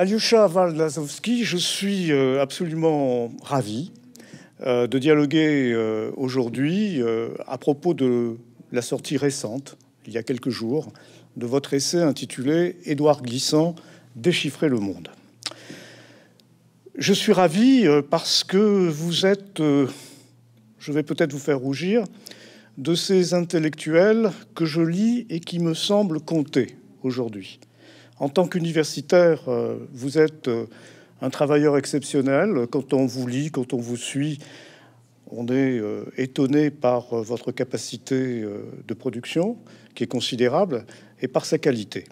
Alyusha Valdazovski, je suis euh, absolument ravi euh, de dialoguer euh, aujourd'hui à propos de la sortie récente, il y a quelques jours, de votre essai intitulé Édouard Glissant, Déchiffrer le monde. Je suis ravi parce que vous êtes, je vais peut-être vous faire rougir, de ces intellectuels que je lis et qui me semblent compter aujourd'hui. En tant qu'universitaire, euh, vous êtes euh, un travailleur exceptionnel. Quand on vous lit, quand on vous suit, on est euh, étonné par votre capacité de production, qui est considérable, et par sa qualité.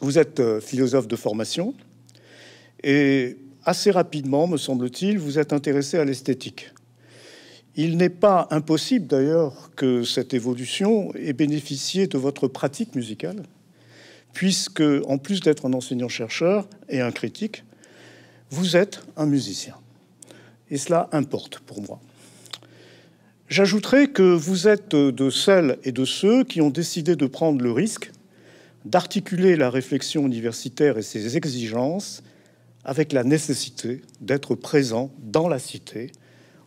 Vous êtes philosophe de formation, et assez rapidement, me semble-t-il, vous êtes intéressé à l'esthétique. Il n'est pas impossible d'ailleurs que cette évolution ait bénéficié de votre pratique musicale, puisque, en plus d'être un enseignant-chercheur et un critique, vous êtes un musicien. Et cela importe pour moi. J'ajouterai que vous êtes de celles et de ceux qui ont décidé de prendre le risque d'articuler la réflexion universitaire et ses exigences avec la nécessité d'être présent dans la cité,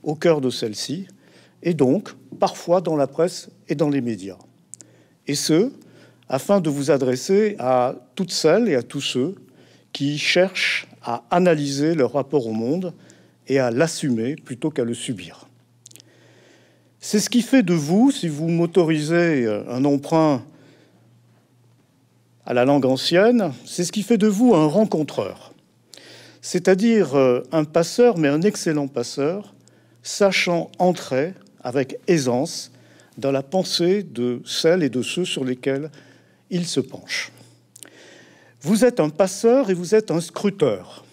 au cœur de celle-ci, et donc parfois dans la presse et dans les médias. Et ce, afin de vous adresser à toutes celles et à tous ceux qui cherchent à analyser leur rapport au monde et à l'assumer plutôt qu'à le subir. C'est ce qui fait de vous, si vous m'autorisez un emprunt à la langue ancienne, c'est ce qui fait de vous un rencontreur, c'est-à-dire euh, un passeur, mais un excellent passeur, sachant entrer avec aisance dans la pensée de celles et de ceux sur lesquels il se penche. Vous êtes un passeur et vous êtes un scruteur.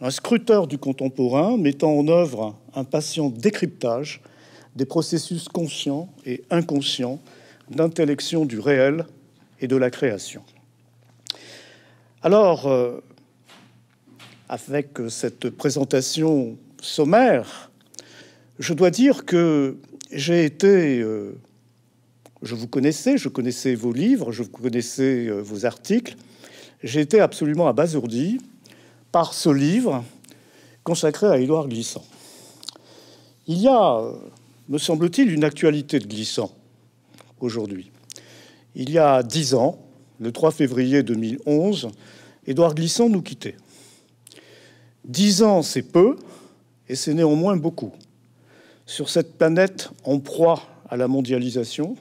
Un scruteur du contemporain mettant en œuvre un patient décryptage des processus conscients et inconscients d'intellection du réel et de la création. Alors, euh, avec cette présentation sommaire, je dois dire que j'ai été euh, je vous connaissais, je connaissais vos livres, je connaissais euh, vos articles. J'ai été absolument abasourdi par ce livre consacré à Édouard Glissant. Il y a, euh, me semble-t-il, une actualité de Glissant aujourd'hui. Il y a dix ans, le 3 février 2011, Édouard Glissant nous quittait. Dix ans, c'est peu, et c'est néanmoins beaucoup. Sur cette planète en proie à la mondialisation,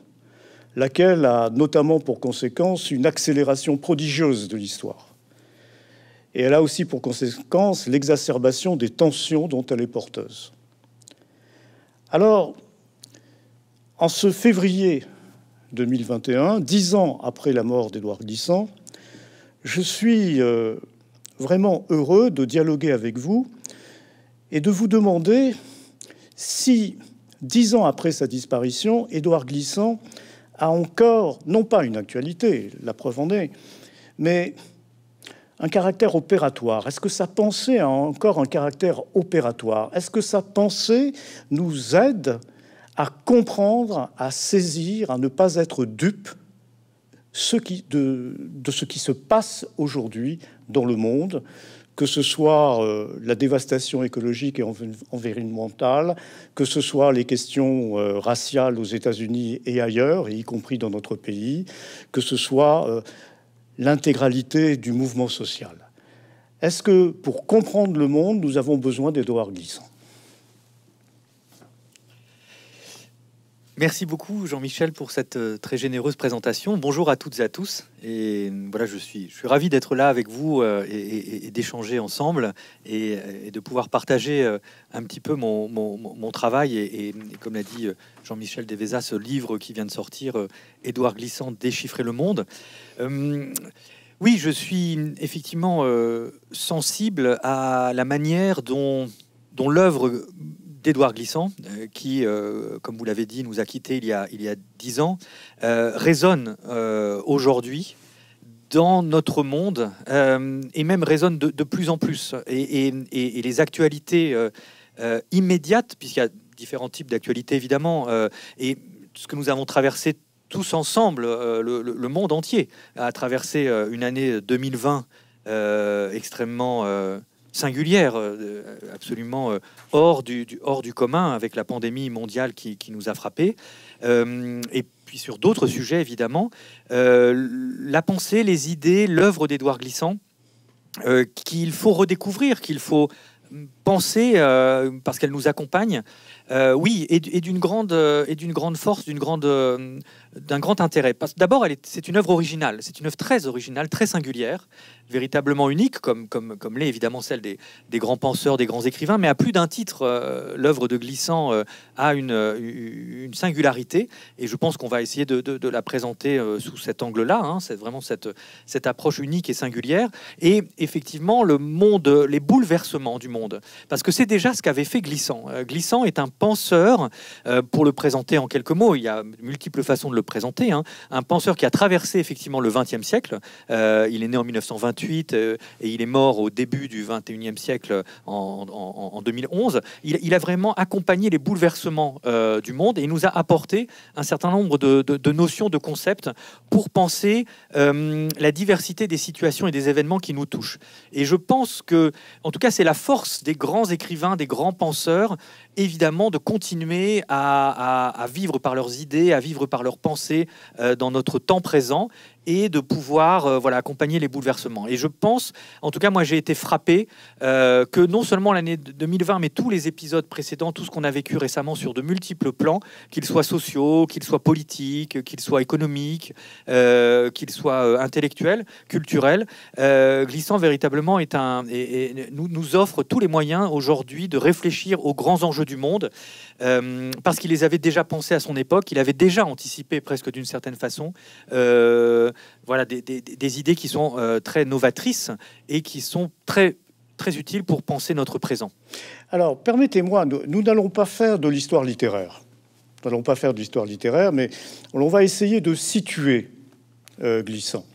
laquelle a notamment pour conséquence une accélération prodigieuse de l'histoire. Et elle a aussi pour conséquence l'exacerbation des tensions dont elle est porteuse. Alors, en ce février 2021, dix ans après la mort d'Édouard Glissant, je suis euh, vraiment heureux de dialoguer avec vous et de vous demander si, dix ans après sa disparition, Édouard Glissant a encore, non pas une actualité, la preuve en est, mais un caractère opératoire Est-ce que sa pensée a encore un caractère opératoire Est-ce que sa pensée nous aide à comprendre, à saisir, à ne pas être dupe de ce qui se passe aujourd'hui dans le monde, que ce soit euh, la dévastation écologique et environnementale, que ce soit les questions euh, raciales aux États-Unis et ailleurs, y compris dans notre pays, que ce soit euh, l'intégralité du mouvement social. Est-ce que pour comprendre le monde, nous avons besoin d'Edouard Glissant Merci beaucoup Jean-Michel pour cette euh, très généreuse présentation. Bonjour à toutes et à tous. Et voilà, je suis, je suis ravi d'être là avec vous euh, et, d'échanger ensemble et, de pouvoir partager euh, un petit peu mon, travail. Et, comme l'a dit Jean-Michel Devesa, ce livre qui vient de sortir, Édouard Glissant, Déchiffrer le monde. oui, je suis effectivement sensible à la manière dont, dont l'œuvre d'Edouard Glissant, euh, qui, euh, comme vous l'avez dit, nous a quittés il y a, il y a dix ans, euh, résonne aujourd'hui dans notre monde et même résonne de, de, plus en plus. Et, et, les actualités immédiates, puisqu'il y a différents types d'actualités évidemment, et ce que nous avons traversé tous ensemble, le, monde entier a traversé une année 2020 extrêmement singulière, euh, euh, absolument euh, hors du, hors du commun avec la pandémie mondiale qui, nous a frappés. et puis sur d'autres sujets, évidemment, la pensée, les idées, l'œuvre d'Édouard Glissant, qu'il faut redécouvrir, qu'il faut penser, parce qu'elle nous accompagne, euh, oui, et, d'une grande, euh, et d'une grande force, d'une grande, euh, d'un grand intérêt. D'abord, c'est une œuvre originale, c'est une œuvre très originale, très singulière, véritablement unique, comme, comme, comme l'est évidemment celle des, grands penseurs, des grands écrivains, mais à plus d'un titre, l'œuvre de Glissant a une, singularité, et je pense qu'on va essayer de, la présenter sous cet angle-là, hein. c'est vraiment cette, cette approche unique et singulière, et effectivement le monde, les bouleversements du monde, parce que c'est déjà ce qu'avait fait Glissant. Glissant est un penseur, euh, pour le présenter en quelques mots, il y a multiples façons de le présenter, hein. un penseur qui a traversé effectivement le XXe siècle. Euh, il est né en 1928 euh, et il est mort au début du XXIe siècle en, 2011. Il, a vraiment accompagné les bouleversements du monde et il nous a apporté un certain nombre de, de notions, de concepts pour penser la diversité des situations et des événements qui nous touchent. Et je pense que, en tout cas, c'est la force des grands écrivains, des grands penseurs, évidemment de continuer à, vivre par leurs idées, à vivre par leurs pensées euh, dans notre temps présent et de pouvoir euh, voilà, accompagner les bouleversements. Et je pense, en tout cas moi j'ai été frappé euh, que non seulement l'année 2020, mais tous les épisodes précédents, tout ce qu'on a vécu récemment sur de multiples plans, qu'ils soient sociaux, qu'ils soient politiques, qu'ils soient économiques, euh, qu'ils soient intellectuels, culturels, Glissant véritablement est un, et, nous, nous offre tous les moyens aujourd'hui de réfléchir aux grands enjeux du monde. Euh, parce qu'il les avait déjà pensé à son époque, il avait déjà anticipé presque d'une certaine façon euh, voilà, des, idées qui sont euh, très novatrices et qui sont très très utiles pour penser notre présent. Alors, permettez-moi, nous n'allons pas faire de l'histoire littéraire. Nous n'allons pas faire de l'histoire littéraire, mais on va essayer de situer Glissant.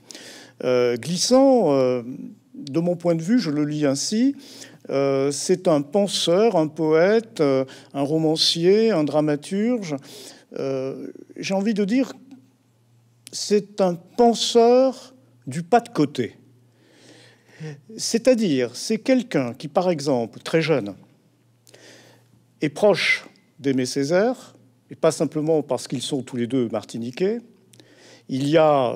Glissant, de mon point de vue, je le lis ainsi, euh, c'est un penseur, un poète, euh, un romancier, un dramaturge. Euh, j'ai envie de dire, c'est un penseur du pas de côté. C'est-à-dire, c'est quelqu'un qui, par exemple, très jeune, est proche d'Aimé Césaire, et pas simplement parce qu'ils sont tous les deux martiniquais. Il y a,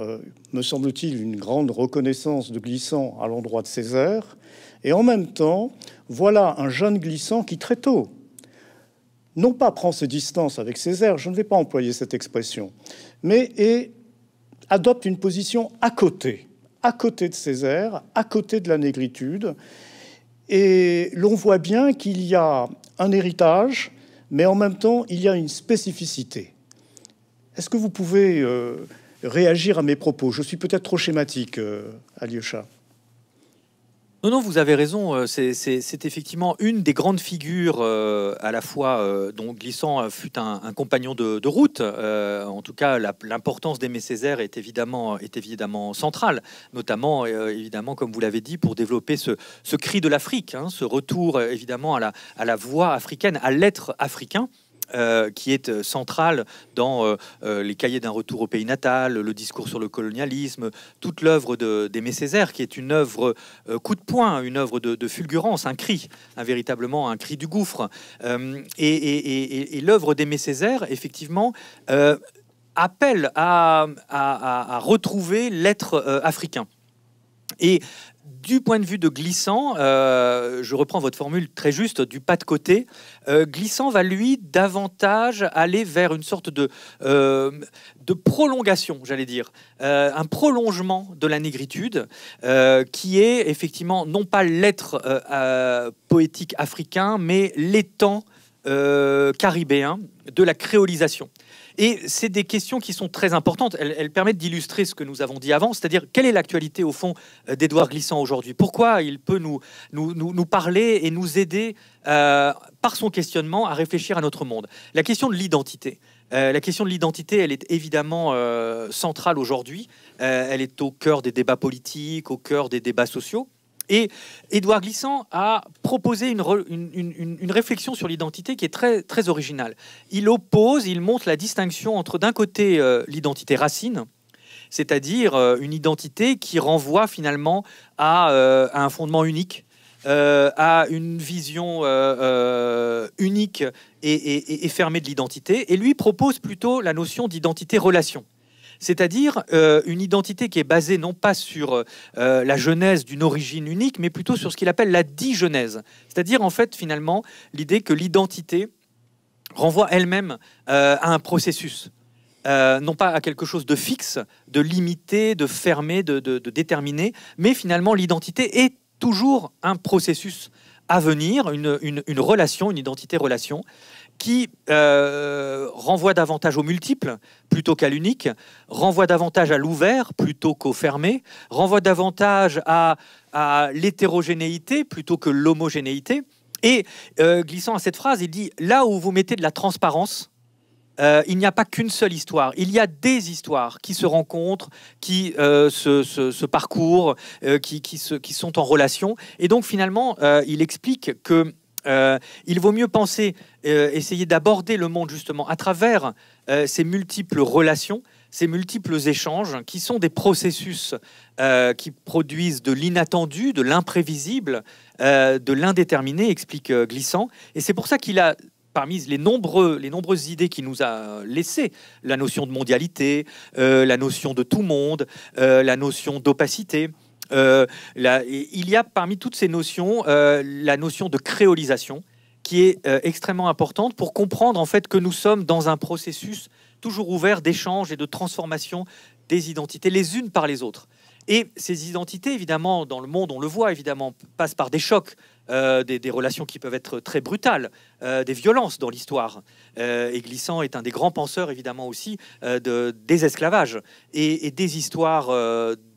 me semble-t-il, une grande reconnaissance de Glissant à l'endroit de Césaire, et en même temps, voilà un jeune glissant qui très tôt, non pas prend ses distances avec Césaire, je ne vais pas employer cette expression, mais adopte une position à côté, à côté de Césaire, à côté de la négritude. Et l'on voit bien qu'il y a un héritage, mais en même temps, il y a une spécificité. Est-ce que vous pouvez euh, réagir à mes propos Je suis peut-être trop schématique, euh, non, non, vous avez raison. Euh, c'est effectivement une des grandes figures, euh, à la fois euh, dont Glissant fut un, compagnon de, route. en tout cas, l'importance d'aimer Césaire est évidemment, est évidemment centrale, notamment, évidemment, comme vous l'avez dit, pour développer ce, cri de l'Afrique, hein, ce retour évidemment à la voix africaine, à l'être africain. Euh, qui est euh, centrale dans euh, les cahiers d'un retour au pays natal, le discours sur le colonialisme, toute l'œuvre de, d'Aimé Césaire, qui est une œuvre coup de poing, une œuvre de, fulgurance, un cri, un, véritablement un cri du gouffre. et, l'œuvre d'Aimé Césaire, effectivement, appelle à, à retrouver l'être africain. Et du point de vue de Glissant, euh, je reprends votre formule très juste du pas de côté, euh, Glissant va lui davantage aller vers une sorte de, euh, de prolongation, j'allais dire, un prolongement de la négritude, qui est effectivement non pas l'être poétique africain, mais l'étang caribéen de la créolisation. Et c'est des questions qui sont très importantes. Elles, permettent d'illustrer ce que nous avons dit avant, c'est-à-dire quelle est l'actualité au fond euh, d'Edouard Glissant aujourd'hui. Pourquoi il peut nous, nous, parler et nous aider euh, par son questionnement à réfléchir à notre monde. La question de l'identité. Euh, la question de l'identité, elle est évidemment centrale aujourd'hui. elle est au cœur des débats politiques, au cœur des débats sociaux. Et Édouard Glissant a proposé une, réflexion sur l'identité qui est très, originale. Il oppose, il montre la distinction entre d'un côté euh, l'identité racine, c'est-à-dire euh, une identité qui renvoie finalement à, euh, un fondement unique, à une vision unique et fermée de l'identité, et lui propose plutôt la notion d'identité-relation c'est-à-dire euh, une identité qui est basée non pas sur euh, euh, la genèse d'une origine unique, mais plutôt sur ce qu'il appelle la digenèse, c'est-à-dire en fait finalement l'idée que l'identité renvoie elle-même à un processus. non pas à quelque chose de fixe, de limité, de fermé, de, déterminé, mais finalement l'identité est toujours un processus à venir, une relation, une identité-relation qui euh, renvoie davantage au multiple plutôt qu'à l'unique, renvoie davantage à l'ouvert plutôt qu'au fermé, renvoie davantage à, l'hétérogénéité plutôt que l'homogénéité. Et euh, glissant à cette phrase, il dit, là où vous mettez de la transparence, euh, il n'y a pas qu'une seule histoire, il y a des histoires qui se rencontrent, qui se, parcourent, qui, qui, sont en relation. Et donc finalement, il explique que euh, il vaut mieux penser, euh, essayer d'aborder le monde justement à travers euh, ces multiples relations, ces multiples échanges qui sont des processus qui produisent de l'inattendu, de l'imprévisible, de l'indéterminé, explique Glissant. Et c'est pour ça qu'il a parmi les, les nombreuses idées qu'il nous a laissées, la notion de mondialité, la notion de tout monde, la notion d'opacité, euh, il y a parmi toutes ces notions euh, la notion de créolisation qui est euh, extrêmement importante pour comprendre en fait que nous sommes dans un processus toujours ouvert d'échange et de transformation des identités les unes par les autres. Et ces identités, évidemment, dans le monde, on le voit, évidemment, passent par des chocs, des, relations qui peuvent être très brutales, des violences dans l'histoire. et Glissant est un des grands penseurs, évidemment, aussi de, des esclavages et, et des histoires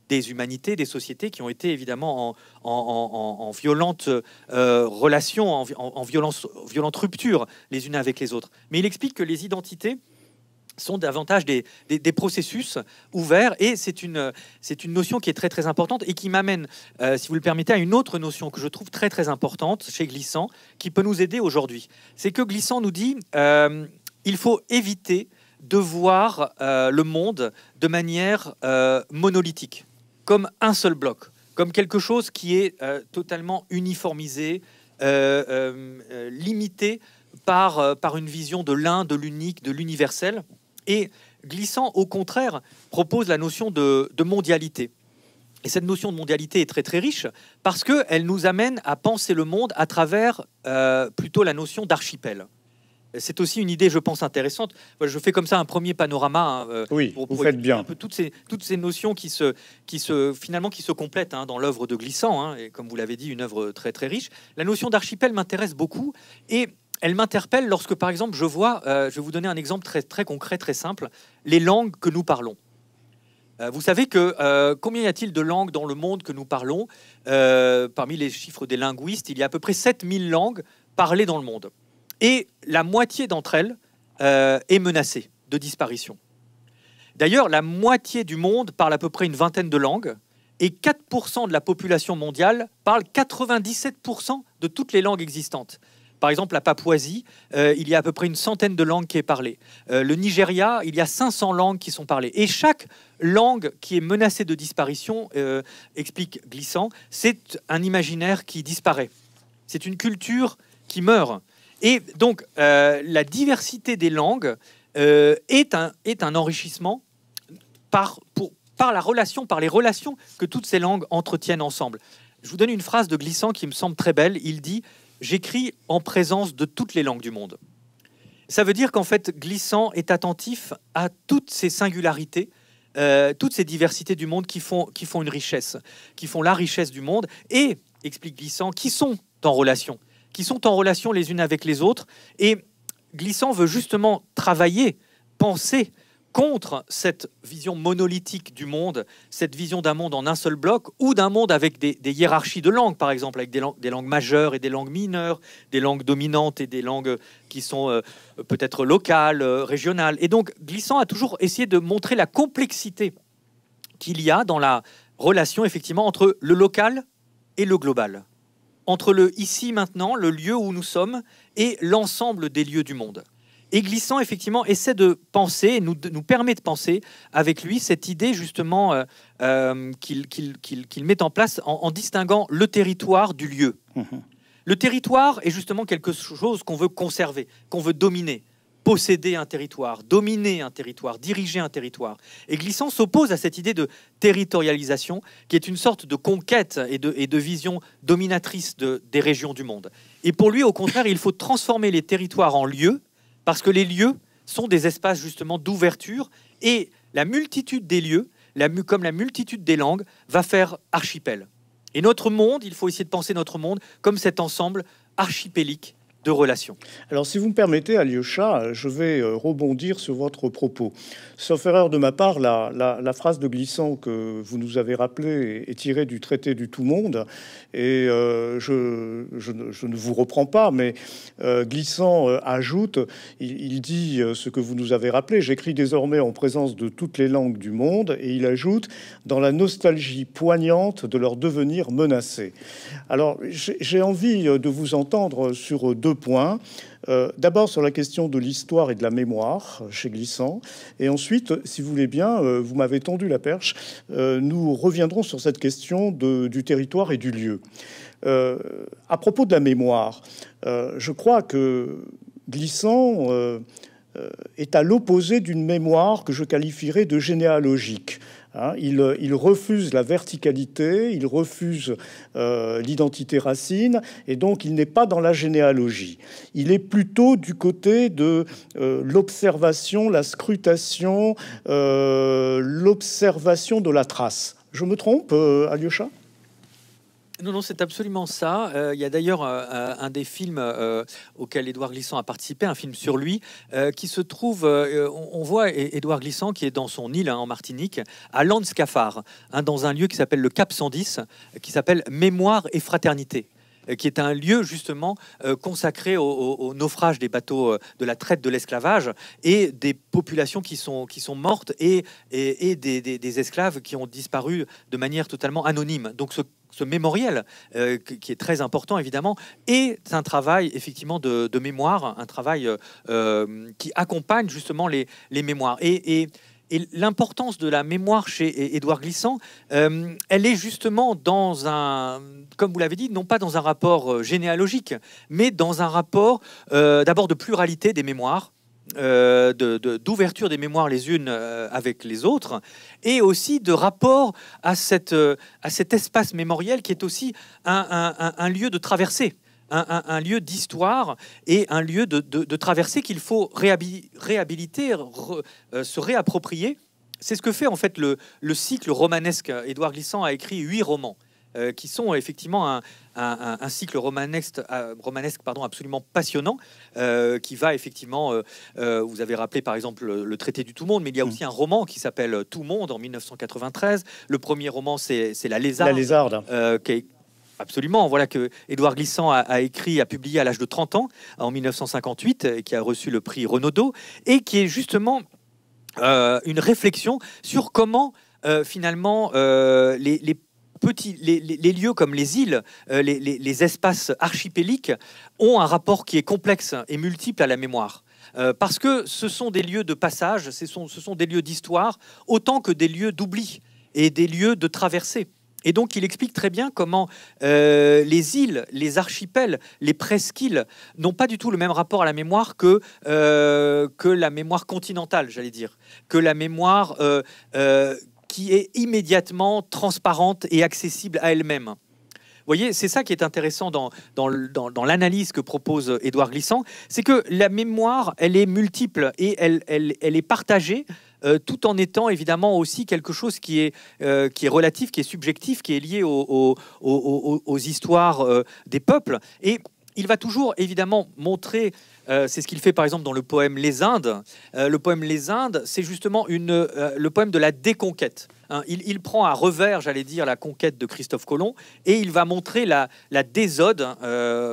des humanités, des sociétés qui ont été évidemment en, en violente euh, relation, en, violence, violente rupture les unes avec les autres. Mais il explique que les identités sont davantage des, des, processus ouverts et c'est une, c'est une notion qui est très très importante et qui m'amène, euh, si vous le permettez, à une autre notion que je trouve très très importante chez Glissant qui peut nous aider aujourd'hui. C'est que Glissant nous dit euh, il faut éviter de voir euh, le monde de manière monolithique comme un seul bloc, comme quelque chose qui est euh, totalement uniformisé, euh, euh, limité par, par une vision de l'un, de l'unique, de l'universel, et glissant au contraire propose la notion de, mondialité. Et cette notion de mondialité est très très riche parce qu'elle nous amène à penser le monde à travers plutôt la notion d'archipel c'est aussi une idée, je pense, intéressante. je fais comme ça un premier panorama. Hein, euh, oui, pour, faites bien. Un peu toutes ces, toutes ces notions qui se, qui se, finalement, qui se complètent hein, dans l'œuvre de Glissant, hein, et comme vous l'avez dit, une œuvre très très riche. La notion d'archipel m'intéresse beaucoup et elle m'interpelle lorsque, par exemple, je vois, euh, je vais vous donner un exemple très très concret, très simple, les langues que nous parlons. Euh, vous savez que combien y a-t-il de langues dans le monde que nous parlons Parmi les chiffres des linguistes, il y a à peu près 7000 langues parlées dans le monde et la moitié d'entre elles euh, est menacée de disparition. D'ailleurs, la moitié du monde parle à peu près une vingtaine de langues et 4% de la population mondiale parle 97% de toutes les langues existantes. Par exemple, la Papouasie, euh, il y a à peu près une centaine de langues qui est parlée. Euh, le Nigeria, il y a 500 langues qui sont parlées. Et chaque langue qui est menacée de disparition, explique Glissant, c'est un imaginaire qui disparaît. C'est une culture qui meurt. Et donc, euh, la diversité des langues euh, est, un, enrichissement par, la relation, par les relations que toutes ces langues entretiennent ensemble. Je vous donne une phrase de Glissant qui me semble très belle. Il dit J'écris en présence de toutes les langues du monde. Ça veut dire qu'en fait, Glissant est attentif à toutes ces singularités, euh, toutes ces diversités du monde qui font, qui font une richesse, qui font la richesse du monde, et, explique Glissant, qui sont en relation qui sont en relation les unes avec les autres. Et Glissant veut justement travailler, penser contre cette vision monolithique du monde, cette vision d'un monde en un seul bloc ou d'un monde avec des, hiérarchies de langues, par exemple, avec des, langues, majeures et des langues mineures, des langues dominantes et des langues qui sont euh, peut-être locales, euh, régionales. Et donc, Glissant a toujours essayé de montrer la complexité qu'il y a dans la relation, effectivement, entre le local et le global entre le ici maintenant, le lieu où nous sommes, et l'ensemble des lieux du monde. Et glissant, effectivement, essaie de penser, nous, nous permet de penser avec lui cette idée justement euh, euh, qu'il qu'il met en place en, distinguant le territoire du lieu. Mmh le territoire est justement quelque chose qu'on veut conserver, qu'on veut dominer, posséder un territoire, dominer un territoire, diriger un territoire. Et Glissant s'oppose à cette idée de territorialisation qui est une sorte de conquête et de, vision dominatrice des régions du monde. Et pour lui, au contraire, il faut transformer les territoires en lieux parce que les lieux sont des espaces justement d'ouverture et la multitude des lieux, comme la multitude des langues, va faire archipel. Et notre monde, il faut essayer de penser notre monde comme cet ensemble archipélique relations. Alors, si vous me permettez, Alyosha, je vais euh, rebondir sur votre propos. Sauf erreur de ma part, la, phrase de Glissant que vous nous avez rappelée est, tirée du traité du tout monde. Et euh, je, ne vous reprends pas, mais euh, Glissant ajoute il, il dit ce que vous nous avez rappelé, j'écris désormais en présence de toutes les langues du monde, et il ajoute dans la nostalgie poignante de leur devenir menacé. Alors, j'ai envie de vous entendre sur deux points. Euh, d'abord sur la question de l'histoire et de la mémoire chez Glissant. Et ensuite, si vous voulez bien, euh, vous m'avez tendu la perche, euh, nous reviendrons sur cette question du territoire et du lieu. à propos de la mémoire, je crois que Glissant est à l'opposé d'une mémoire que je qualifierais de généalogique. Hein, euh, il, refuse la verticalité, il refuse euh, l'identité racine, et donc il n'est pas dans la généalogie. Il est plutôt du côté de euh, l'observation, la scrutation, l'observation de la trace. Je me trompe, Alyosha non, non, c'est absolument ça. Euh, il y a d'ailleurs euh, euh, un des films euh, auquel Édouard Glissant a participé, un film sur lui, qui se trouve, on, voit Édouard Glissant qui est dans son île hein, en Martinique, à Landscafar, hein, dans un lieu qui s'appelle le Cap 110, qui s'appelle Mémoire et Fraternité qui est un lieu justement consacré au, naufrage des bateaux de la traite de l'esclavage et des populations qui sont, qui sont mortes et, et, des, des, esclaves qui ont disparu de manière totalement anonyme. Donc ce ce mémoriel euh, qui est très important évidemment, est un travail effectivement de, mémoire, un travail euh, euh, qui accompagne justement les, mémoires. Et, l'importance de la mémoire chez Édouard Glissant, elle est justement dans un, comme vous l'avez dit, non pas dans un rapport généalogique, mais dans un rapport d'abord de pluralité des mémoires euh, d'ouverture des mémoires les unes euh, avec les autres, et aussi de rapport à, euh, cet espace mémoriel qui est aussi un, lieu de traversée. Un, lieu d'histoire et un lieu de, traversée qu'il faut réhabiliter, se réapproprier. C'est ce que fait en fait le, le cycle romanesque. Édouard Glissant a écrit huit romans euh, qui sont effectivement un, un, cycle euh, romanesque, pardon, absolument passionnant, euh, qui va effectivement, vous avez rappelé par exemple le, traité du tout monde, mais il y a mm. aussi un roman qui s'appelle Tout monde en 1993. Le premier roman, c'est La Lézarde. La Lézarde. qui est, Absolument, voilà que Édouard Glissant a, écrit, a publié à l'âge de 30 ans, en 1958, et qui a reçu le prix Renaudot, et qui est justement une réflexion sur comment finalement les, les, les, lieux comme les îles, euh, les, espaces archipéliques ont un rapport qui est complexe et multiple à la mémoire. Euh, parce que ce sont des lieux de passage, ce sont, des lieux d'histoire, autant que des lieux d'oubli et des lieux de traversée. Et donc, il explique très bien comment euh, les îles, les archipels, les presqu'îles n'ont pas du tout le même rapport à la mémoire que, la mémoire continentale, j'allais dire, que la mémoire qui est immédiatement transparente et accessible à elle-même. Vous voyez, c'est ça qui est intéressant dans, dans, l'analyse que propose Édouard Glissant, c'est que la mémoire, elle est multiple et elle, elle, est partagée euh, tout en étant évidemment aussi quelque chose qui est, euh, qui est relatif, qui est subjectif, qui est lié aux histoires euh, des peuples. Et il va toujours évidemment montrer euh, c'est ce qu'il fait par exemple dans le poème Les Indes. Euh, le poème Les Indes, c'est justement une, euh, le poème de la déconquête. Hein. il, prend à revers, j'allais dire, la conquête de Christophe Colomb et il va montrer la, la désode,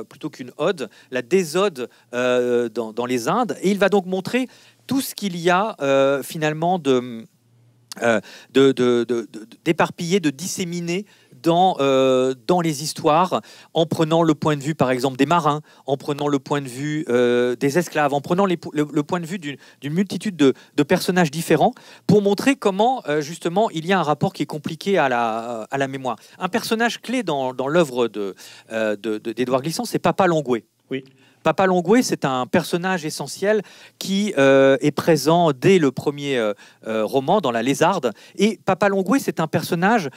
plutôt qu'une ode, la désode dans, dans, les Indes. Et il va donc montrer tout ce qu'il y a finalement de euh, d'éparpiller, de, de, disséminer dans, euh, dans, les histoires, en prenant le point de vue, par exemple, des marins, en prenant le point de vue euh, des esclaves, en prenant le, point de vue d'une multitude de, personnages différents, pour montrer comment, justement, il y a un rapport qui est compliqué à la, à la mémoire. Un personnage clé dans, dans l'œuvre d'Edouard de, Glissant, c'est Papa Langoué. Oui. Papa Longwe, c'est un personnage essentiel qui euh, est présent dès le premier euh, euh, roman, dans La Lézarde. Et Papa Longwe, c'est un personnage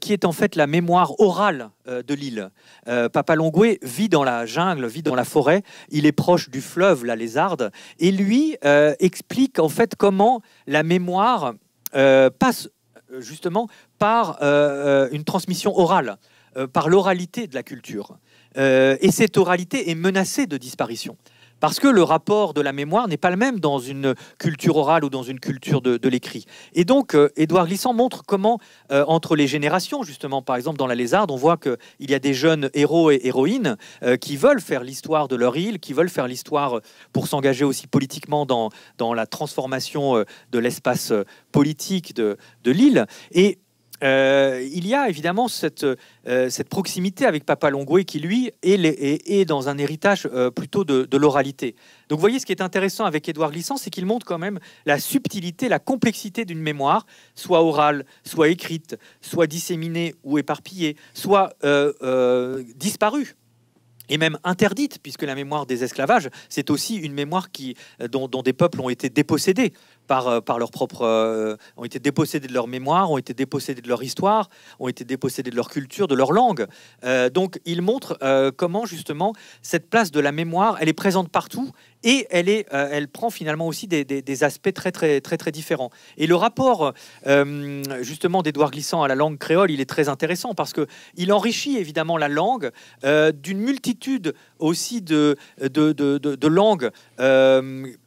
qui est en fait la mémoire orale de l'île. Papa Longwe vit dans la jungle, vit dans la forêt. Il est proche du fleuve, La Lézarde. Et lui explique en fait comment la mémoire passe justement par une transmission orale, par l'oralité de la culture. Euh, et cette oralité est menacée de disparition. Parce que le rapport de la mémoire n'est pas le même dans une culture orale ou dans une culture de, l'écrit. Et donc, euh, Édouard Glissant montre comment, euh, entre les générations, justement, par exemple dans La Lézarde, on voit qu'il y a des jeunes héros et héroïnes qui veulent faire l'histoire de leur île, qui veulent faire l'histoire pour s'engager aussi politiquement dans, la transformation de l'espace politique de, de l'île. Et euh, il y a évidemment cette, euh, proximité avec Papa Longoué qui, lui, est, est, dans un héritage euh, plutôt de, l'oralité. Donc vous voyez, ce qui est intéressant avec Édouard Glissant, c'est qu'il montre quand même la subtilité, la complexité d'une mémoire, soit orale, soit écrite, soit disséminée ou éparpillée, soit disparue et même interdite, puisque la mémoire des esclavages, c'est aussi une mémoire dont, des peuples ont été dépossédés. Euh, par, leur propre. Euh, ont été dépossédés de leur mémoire, ont été dépossédés de leur histoire, ont été dépossédés de leur culture, de leur langue. Euh, donc, il montre comment, justement, cette place de la mémoire, elle est présente partout et elle, est, elle prend finalement aussi des, aspects très, très, très, très différents. Et le rapport, justement, d'Edouard Glissant à la langue créole, il est très intéressant parce que il enrichit évidemment la langue d'une multitude aussi de, de, de, de, langues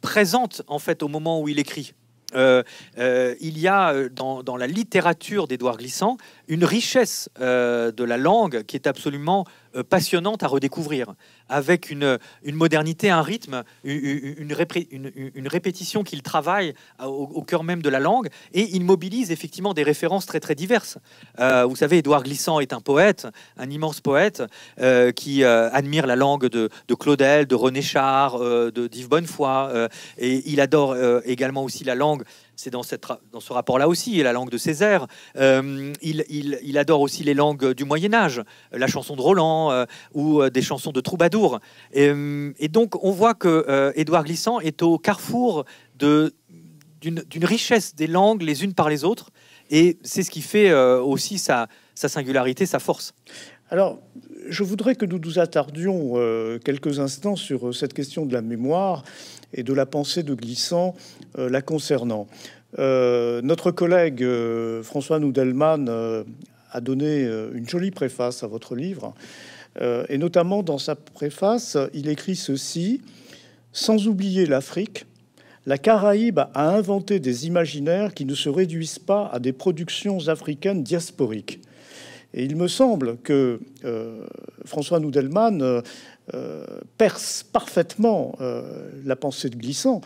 présentes, en fait, au moment où il écrit. Euh, euh, il y a euh, dans, dans la littérature d'Édouard Glissant une richesse de la langue qui est absolument euh, passionnante à redécouvrir, avec une, modernité, un rythme, une, répétition qu'il travaille au, cœur même de la langue, et il mobilise effectivement des références très très diverses. Euh, vous savez, Édouard Glissant est un poète, un immense poète, euh, qui admire la langue de, Claudel, de René Char, de d'Yves Bonnefoy, et il adore également aussi la langue c'est dans, ce rapport-là aussi, et la langue de Césaire. Euh, il, adore aussi les langues du Moyen Âge, la chanson de Roland euh, ou euh, des chansons de Troubadour. Et, donc on voit que Édouard Glissant est au carrefour d'une richesse des langues les unes par les autres, et c'est ce qui fait aussi sa, sa singularité, sa force. Alors, je voudrais que nous nous attardions euh, quelques instants sur euh, cette question de la mémoire et de la pensée de Glissant euh, la concernant. notre collègue François Noudelman a donné une jolie préface à votre livre, et notamment dans sa préface, il écrit ceci Sans oublier l'Afrique, la Caraïbe a inventé des imaginaires qui ne se réduisent pas à des productions africaines diasporiques. Et il me semble que euh, François Noudelman euh, euh, perce parfaitement la pensée de Glissant,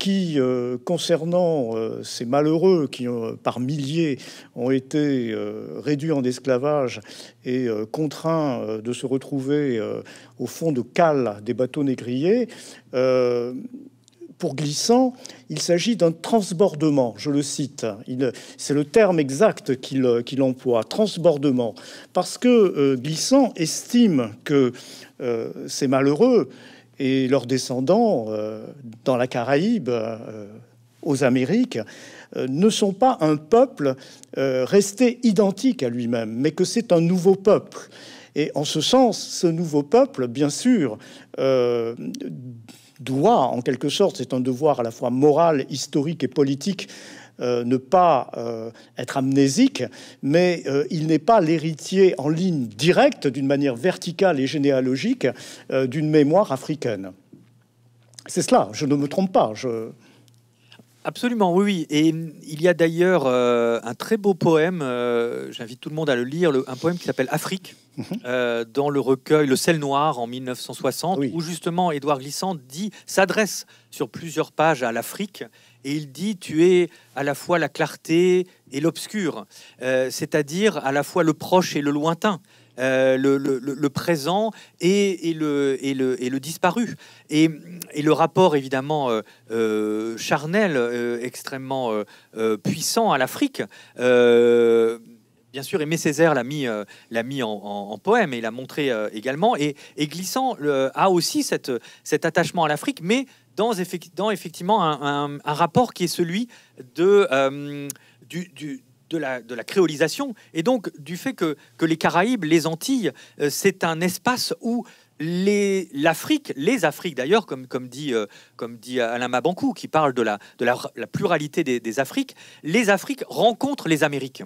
qui, concernant ces malheureux qui, par milliers, ont été réduits en esclavage et contraints de se retrouver au fond de cales des bateaux négriers, pour Glissant, il s'agit d'un transbordement, je le cite, c'est le terme exact qu'il qu emploie, transbordement, parce que euh, Glissant estime que euh, ces malheureux et leurs descendants euh, dans la Caraïbe, aux Amériques, ne sont pas un peuple resté identique à lui-même, mais que c'est un nouveau peuple. Et en ce sens, ce nouveau peuple, bien sûr, doit, en quelque sorte, c'est un devoir à la fois moral, historique et politique, euh, ne pas euh, être amnésique, mais euh, il n'est pas l'héritier en ligne directe, d'une manière verticale et généalogique, d'une mémoire africaine. C'est cela, je ne me trompe pas. Je... Absolument, oui, Et il y a d'ailleurs euh, un très beau poème, euh, j'invite tout le monde à le lire, un poème qui s'appelle Afrique, mhm. euh, dans le recueil Le sel noir en 1960, où justement Édouard Glissant dit, s'adresse sur plusieurs pages à l'Afrique, et il dit, tu es à la fois la clarté et l'obscur, c'est-à-dire à la fois le proche et le lointain. Euh, le, présent et, le, et, le, disparu. Et, le rapport évidemment euh, euh, charnel, extrêmement puissant à l'Afrique. Bien sûr, Aimé Césaire l'a mis, mis en, poème et l'a montré également. Et, Glissant a aussi cette, cet attachement à l'Afrique, mais dans, effectivement un, rapport qui est celui de, de la, créolisation et donc du fait que, les Caraïbes, les Antilles, euh, c'est un espace où l'Afrique, les, Afriques d'ailleurs, comme, comme, dit, euh, comme dit Alain Mabankou, qui parle de la, de la, pluralité des, des, Afriques, les Afriques rencontrent les Amériques.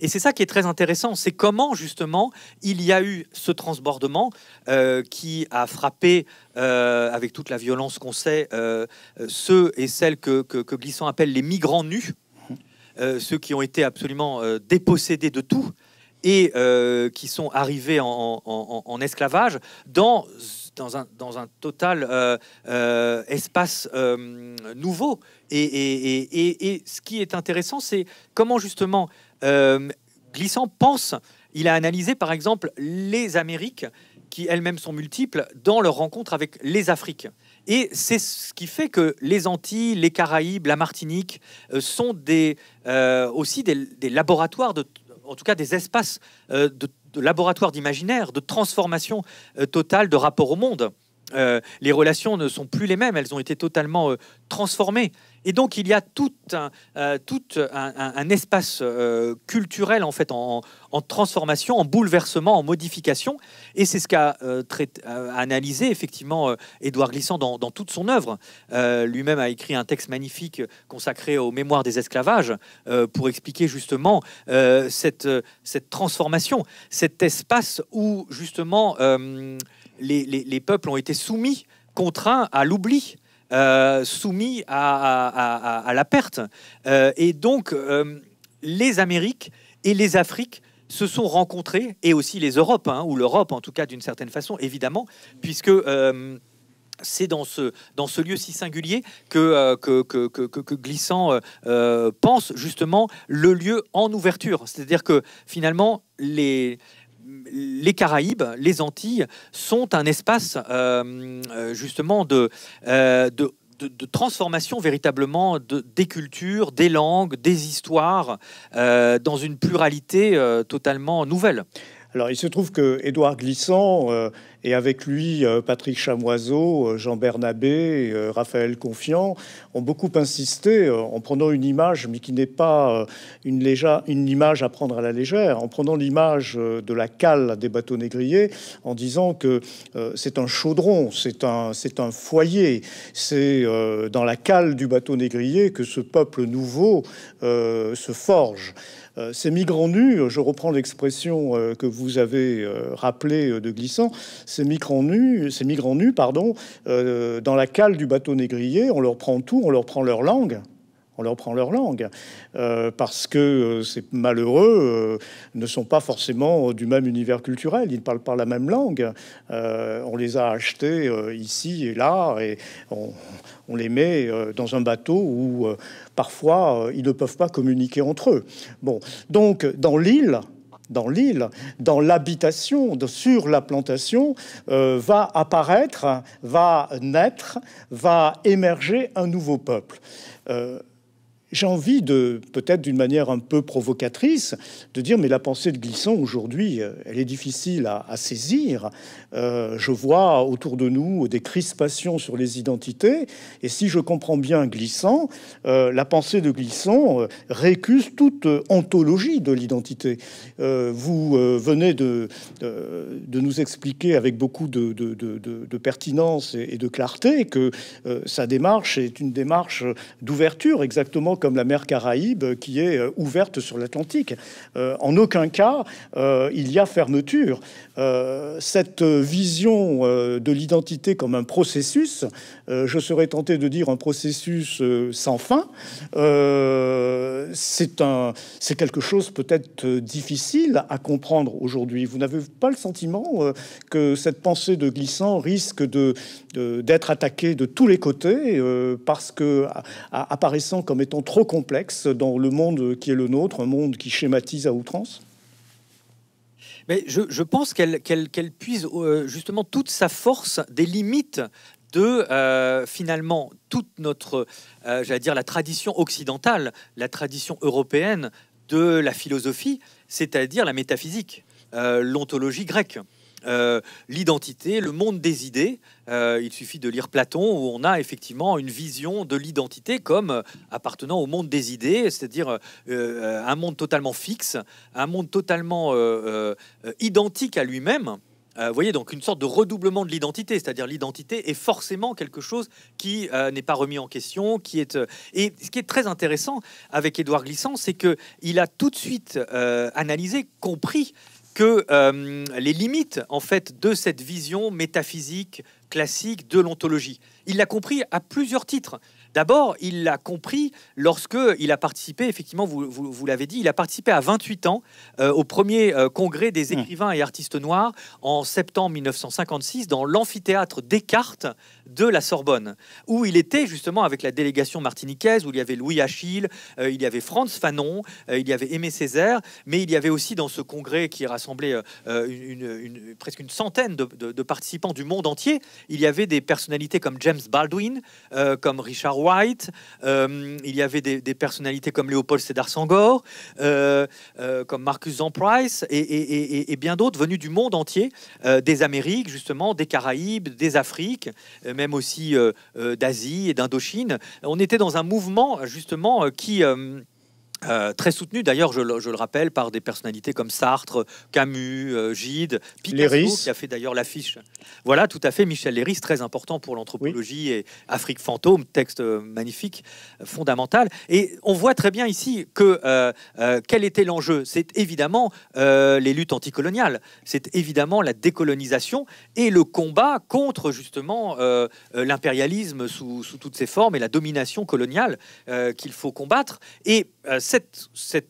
Et c'est ça qui est très intéressant, c'est comment justement il y a eu ce transbordement euh, qui a frappé avec toute la violence qu'on sait ceux et celles que, que, que Glissant appelle les migrants nus, euh, ceux qui ont été absolument euh, dépossédés de tout et euh, qui sont arrivés en, esclavage dans un, total espace nouveau. et, ce qui est intéressant, c'est comment justement Glissant pense, il a analysé par exemple les Amériques qui elles-mêmes sont multiples, dans leur rencontre avec les Africains. Et c'est ce qui fait que les Antilles, les Caraïbes, la Martinique euh, sont des, euh, aussi des, laboratoires, de, en tout cas des espaces euh, de, de, laboratoire d'imaginaire, de transformation totale de rapport au monde. les relations ne sont plus les mêmes, elles ont été totalement transformées. Et donc il y a tout un, euh, espace euh, culturel en fait en, transformation, en bouleversement, en modification. Et c'est ce qu'a euh, analysé effectivement Édouard Glissant dans, toute son œuvre. Lui-même a écrit un texte magnifique consacré aux mémoires des esclavages pour expliquer justement cette, transformation, cet espace où justement les, les peuples ont été soumis contraints à l'oubli, euh, soumis à, la perte. Euh, et donc, euh, les Amériques et les Afriques se sont rencontrés, et aussi les Europes, hein, ou l'Europe en tout cas d'une certaine façon, évidemment, puisque c'est dans ce, dans ce lieu si singulier que, que, Glissant pense justement le lieu en ouverture. C'est-à-dire que finalement, les, les Caraïbes, les Antilles sont un espace euh, euh, justement euh, de, transformation véritablement des cultures, des langues, des histoires, dans une pluralité totalement nouvelle. Alors, il se trouve que Édouard Glissant euh, et avec lui euh, Patrick Chamoiseau, euh, Jean Bernabé, Raphaël Confiant ont beaucoup insisté en prenant une image, mais qui n'est pas une, image à prendre à la légère, en prenant l'image de la cale des bateaux négriers, en disant que c'est un chaudron, c'est un foyer, c'est dans la cale du bateau négrier que ce peuple nouveau se forge. Euh, ces migrants nus, je reprends l'expression euh, que vous avez euh, rappelée de Glissant, ces migrants nus, ces migrants nus, pardon, dans la cale du bateau négrier, on leur prend tout, on leur prend leur langue, on leur prend leur langue, euh, parce que euh, ces malheureux euh, ne sont pas forcément du même univers culturel, ils ne parlent pas la même langue. on les a achetés ici et là, et on, les met dans un bateau où parfois ils ne peuvent pas communiquer entre eux. Bon, donc dans l'île, dans l'île, dans l'habitation, sur la plantation, va apparaître, va naître, va émerger un nouveau peuple j'ai envie de, peut-être d'une manière un peu provocatrice, de dire mais la pensée de Glissant aujourd'hui, euh, elle est difficile à, saisir. Euh, je vois autour de nous des crispations sur les identités, et si je comprends bien Glissant, euh, la pensée de Glissant récuse toute ontologie de l'identité. vous venez de, nous expliquer avec beaucoup de, pertinence et, et, de clarté que sa démarche est une démarche d'ouverture, exactement comme la mer Caraïbe qui est euh, ouverte sur l'Atlantique. Euh, en aucun cas, euh, il y a fermeture. cette vision de l'identité comme un processus, je serais tenté de dire un processus sans fin, c'est quelque chose peut-être difficile à comprendre aujourd'hui. Vous n'avez pas le sentiment que cette pensée de glissant risque de d'être attaquée de tous les côtés parce que apparaissant comme étant trop trop complexe dans le monde qui est le nôtre, un monde qui schématise à outrance mais je, pense qu'elle puise euh, justement toute sa force des limites de euh, finalement toute notre, euh, j'allais dire, la tradition occidentale, la tradition européenne de la philosophie, c'est-à-dire la métaphysique, l'ontologie grecque, l'identité, le monde des idées. Euh, il suffit de lire Platon où on a effectivement une vision de l'identité comme appartenant au monde des idées, c'est-à-dire euh, un monde totalement fixe, un monde totalement euh, identique à lui-même. Vous voyez donc une sorte de redoublement de l'identité, c'est-à-dire l'identité est forcément quelque chose qui n'est pas remis en question, qui est et ce qui est très intéressant avec Édouard Glissant, c'est que il a tout de suite analysé, compris que les limites en fait de cette vision métaphysique classique de l'ontologie. Il l'a compris à plusieurs titres. D'abord, il l'a compris lorsque il a participé, effectivement, vous, vous, l'avez dit, il a participé à 28 ans euh, au premier euh, congrès des mmh. écrivains et artistes noirs en septembre 1956 dans l'amphithéâtre Descartes de la Sorbonne, où il était justement avec la délégation martiniquaise, où il y avait Louis Achille, euh, il y avait Franz Fanon, euh, il y avait Aimé Césaire, mais il y avait aussi dans ce congrès qui rassemblait euh, presque une centaine de, participants du monde entier, il y avait des personnalités comme James Baldwin, comme Richard White, il y avait des, personnalités comme Léopold Sédar Sangor, comme Marcus Zamprice et, et, bien d'autres venus du monde entier, des Amériques justement, des Caraïbes, des Afriques même aussi euh, euh, d'Asie et d'Indochine. On était dans un mouvement justement euh, qui euh, très soutenu d'ailleurs, je, le rappelle, par des personnalités comme Sartre, Camus, euh, Gide, Picasso, qui a fait d'ailleurs l'affiche. Voilà, tout à fait, Michel Léris, très important pour l'anthropologie et Afrique fantôme, texte euh, magnifique, fondamental. Et on voit très bien ici que quel était l'enjeu C'est évidemment les luttes anticoloniales, c'est évidemment la décolonisation et le combat contre justement l'impérialisme sous, sous, toutes ses formes et la domination coloniale qu'il faut combattre. Et euh, cette,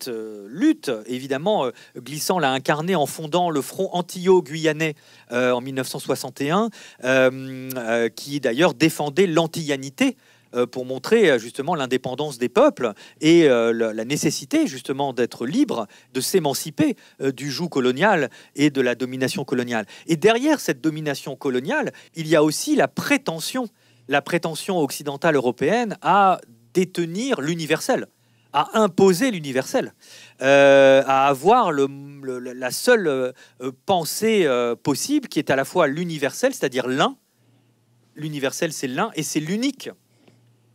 euh, lutte, évidemment, euh, Glissant l'a incarnée en fondant le Front antio guyanais en 1961, qui d'ailleurs défendait l'antillanité pour montrer justement l'indépendance des peuples et la, nécessité justement d'être libre, de s'émanciper du joug colonial et de la domination coloniale. Et derrière cette domination coloniale, il y a aussi la prétention, la prétention occidentale européenne à détenir l'universel à imposer l'universel, euh, à avoir le, la seule euh, pensée euh, possible qui est à la fois l'universel, c'est-à-dire l'un. L'universel, c'est l'un et c'est l'unique.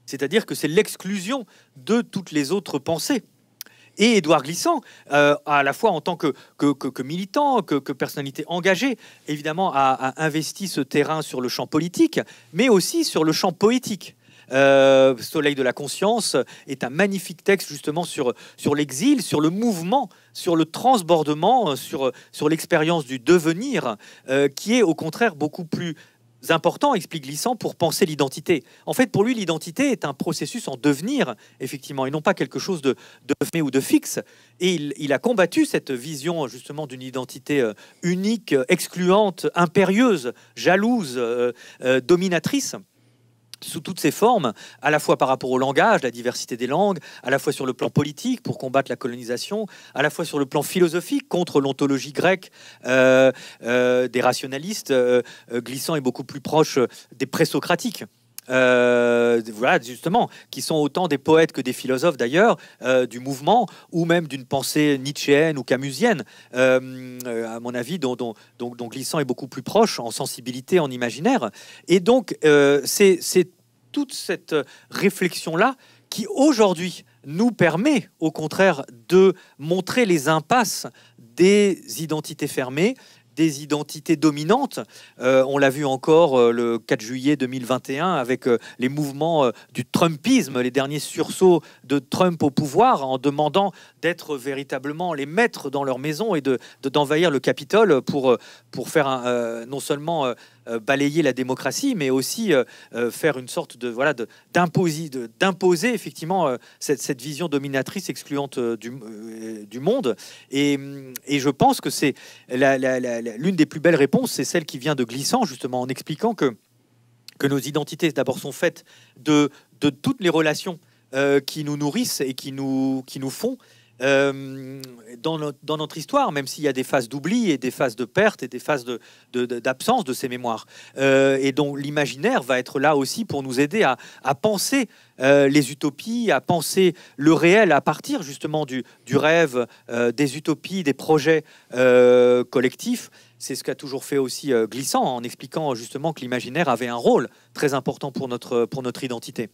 C'est-à-dire que c'est l'exclusion de toutes les autres pensées. Et Édouard Glissant, à la fois en tant que, militant, que, personnalité engagée, évidemment, a investi ce terrain sur le champ politique, mais aussi sur le champ poétique euh, Soleil de la conscience, est un magnifique texte justement sur, sur l'exil, sur le mouvement, sur le transbordement, euh, sur, sur l'expérience du devenir, euh, qui est au contraire beaucoup plus important, explique Glissant, pour penser l'identité. En fait, pour lui, l'identité est un processus en devenir, effectivement, et non pas quelque chose de, fait ou de fixe. Et il, a combattu cette vision, justement, d'une identité unique, excluante, impérieuse, jalouse, dominatrice sous toutes ses formes, à la fois par rapport au langage, la diversité des langues, à la fois sur le plan politique pour combattre la colonisation, à la fois sur le plan philosophique contre l'ontologie grecque euh, euh, des rationalistes euh, glissant et beaucoup plus proche des présocratiques. Euh, voilà, justement, qui sont autant des poètes que des philosophes d'ailleurs, euh, du mouvement, ou même d'une pensée nietzschéenne ou camusienne, euh, à mon avis, dont, dont, Glissant est beaucoup plus proche en sensibilité, en imaginaire. Et donc, c'est toute cette réflexion-là qui aujourd'hui nous permet au contraire de montrer les impasses des identités fermées, des identités dominantes. Euh, on l'a vu encore euh, le 4 juillet 2021 avec euh, les mouvements du Trumpisme, les derniers sursauts de Trump au pouvoir en demandant d'être véritablement les maîtres dans leur maison et d'envahir de, d'envahir le Capitole pour, pour faire un, non seulement euh, balayer la démocratie, mais aussi euh, euh, faire une sorte de voilà d'imposer effectivement cette, vision dominatrice excluante du, monde. Mm, et, je pense que c'est l'une des plus belles réponses, c'est celle qui vient de Glissant justement en expliquant que nos identités d'abord sont faites de toutes les relations qui nous nourrissent et qui nous font euh, dans, notre, histoire, même s'il y a des phases d'oubli et des phases de perte et des phases d'absence de, de, ces mémoires, euh, et dont l'imaginaire va être là aussi pour nous aider à, penser euh, les utopies, à penser le réel à partir justement du rêve, des utopies, des projets collectifs. C'est ce qu'a toujours fait aussi Glissant en expliquant justement que l'imaginaire avait un rôle très important pour notre, pour notre identité.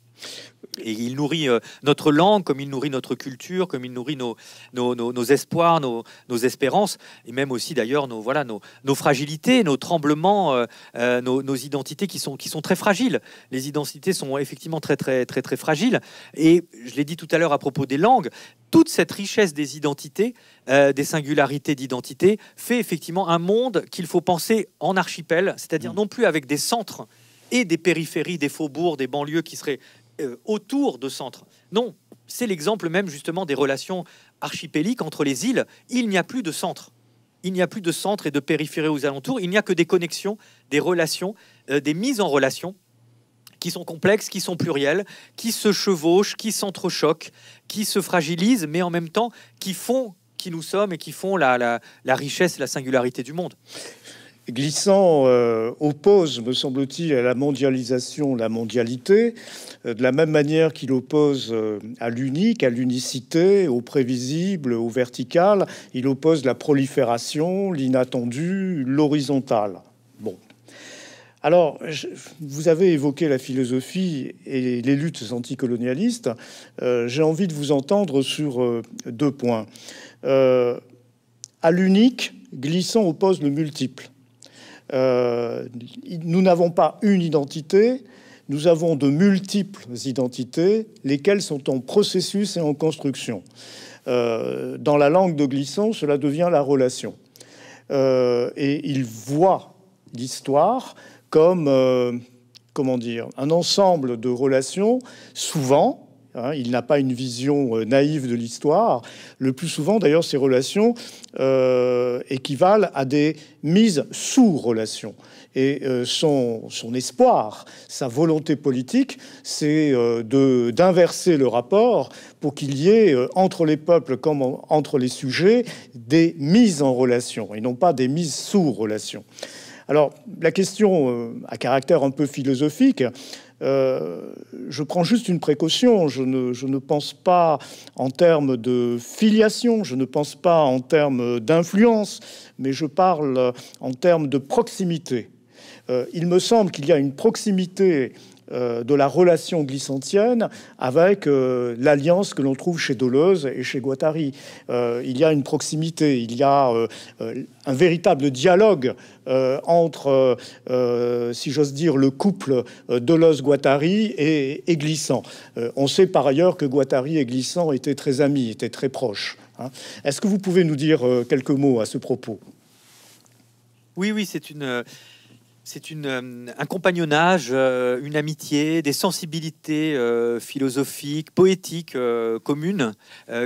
Et il nourrit euh, notre langue, comme il nourrit notre culture, comme il nourrit nos, nos, nos, espoirs, nos, nos, espérances, et même aussi d'ailleurs nos, voilà, nos, fragilités, nos tremblements, euh, euh, nos, identités qui sont, qui sont très fragiles. Les identités sont effectivement très, très, très, très fragiles. Et je l'ai dit tout à l'heure à propos des langues, toute cette richesse des identités, des singularités d'identité, fait effectivement un monde qu'il faut penser en archipel, c'est-à-dire mmh. non plus avec des centres et des périphéries, des faubourgs, des banlieues qui seraient euh, autour de centres. Non, c'est l'exemple même justement des relations archipéliques entre les îles. Il n'y a plus de centre. Il n'y a plus de centre et de périphéries aux alentours. Il n'y a que des connexions, des relations, euh, des mises en relation qui sont complexes, qui sont plurielles, qui se chevauchent, qui s'entrechoquent, qui se fragilisent, mais en même temps qui font qui nous sommes et qui font la, la, la richesse, la singularité du monde glissant euh, oppose, me semble-t-il, à la mondialisation, la mondialité, euh, de la même manière qu'il oppose euh, à l'unique, à l'unicité, au prévisible, au vertical, il oppose la prolifération, l'inattendu, l'horizontal. Bon. Alors, vous avez évoqué la philosophie et les luttes anticolonialistes. J'ai envie de vous entendre sur deux points. à l'unique, glissant oppose le multiple. Euh, nous n'avons pas une identité, nous avons de multiples identités, lesquelles sont en processus et en construction. Euh, dans la langue de Glisson, cela devient la relation. Euh, et il voit l'histoire comme, comment dire, un ensemble de relations, souvent Hein, il n'a pas une vision euh, naïve de l'histoire. Le plus souvent, d'ailleurs, ces relations euh, équivalent à des mises sous relations. Et euh, son, espoir, sa volonté politique, c'est de d'inverser le rapport pour qu'il y ait entre les peuples comme entre les sujets des mises en relation et non pas des mises sous relations Alors, la question à caractère un peu philosophique, euh, je prends juste une précaution. Je ne, pense pas en termes de filiation, je ne pense pas en termes d'influence, mais je parle en termes de proximité. Euh, il me semble qu'il y a une proximité euh, de la relation glissantienne avec euh, l'alliance que l'on trouve chez Deleuze et chez Guattari. Euh, il y a une proximité, il y a un véritable dialogue entre, si j'ose dire, le couple Deleuze-Guattari et, et, Glissant. on sait par ailleurs que Guattari et Glissant étaient très amis, étaient très proches. Hein. Est-ce que vous pouvez nous dire quelques mots à ce propos oui, oui, c'est une, c'est euh, un compagnonnage, euh, une amitié, des sensibilités euh, philosophiques, poétiques communes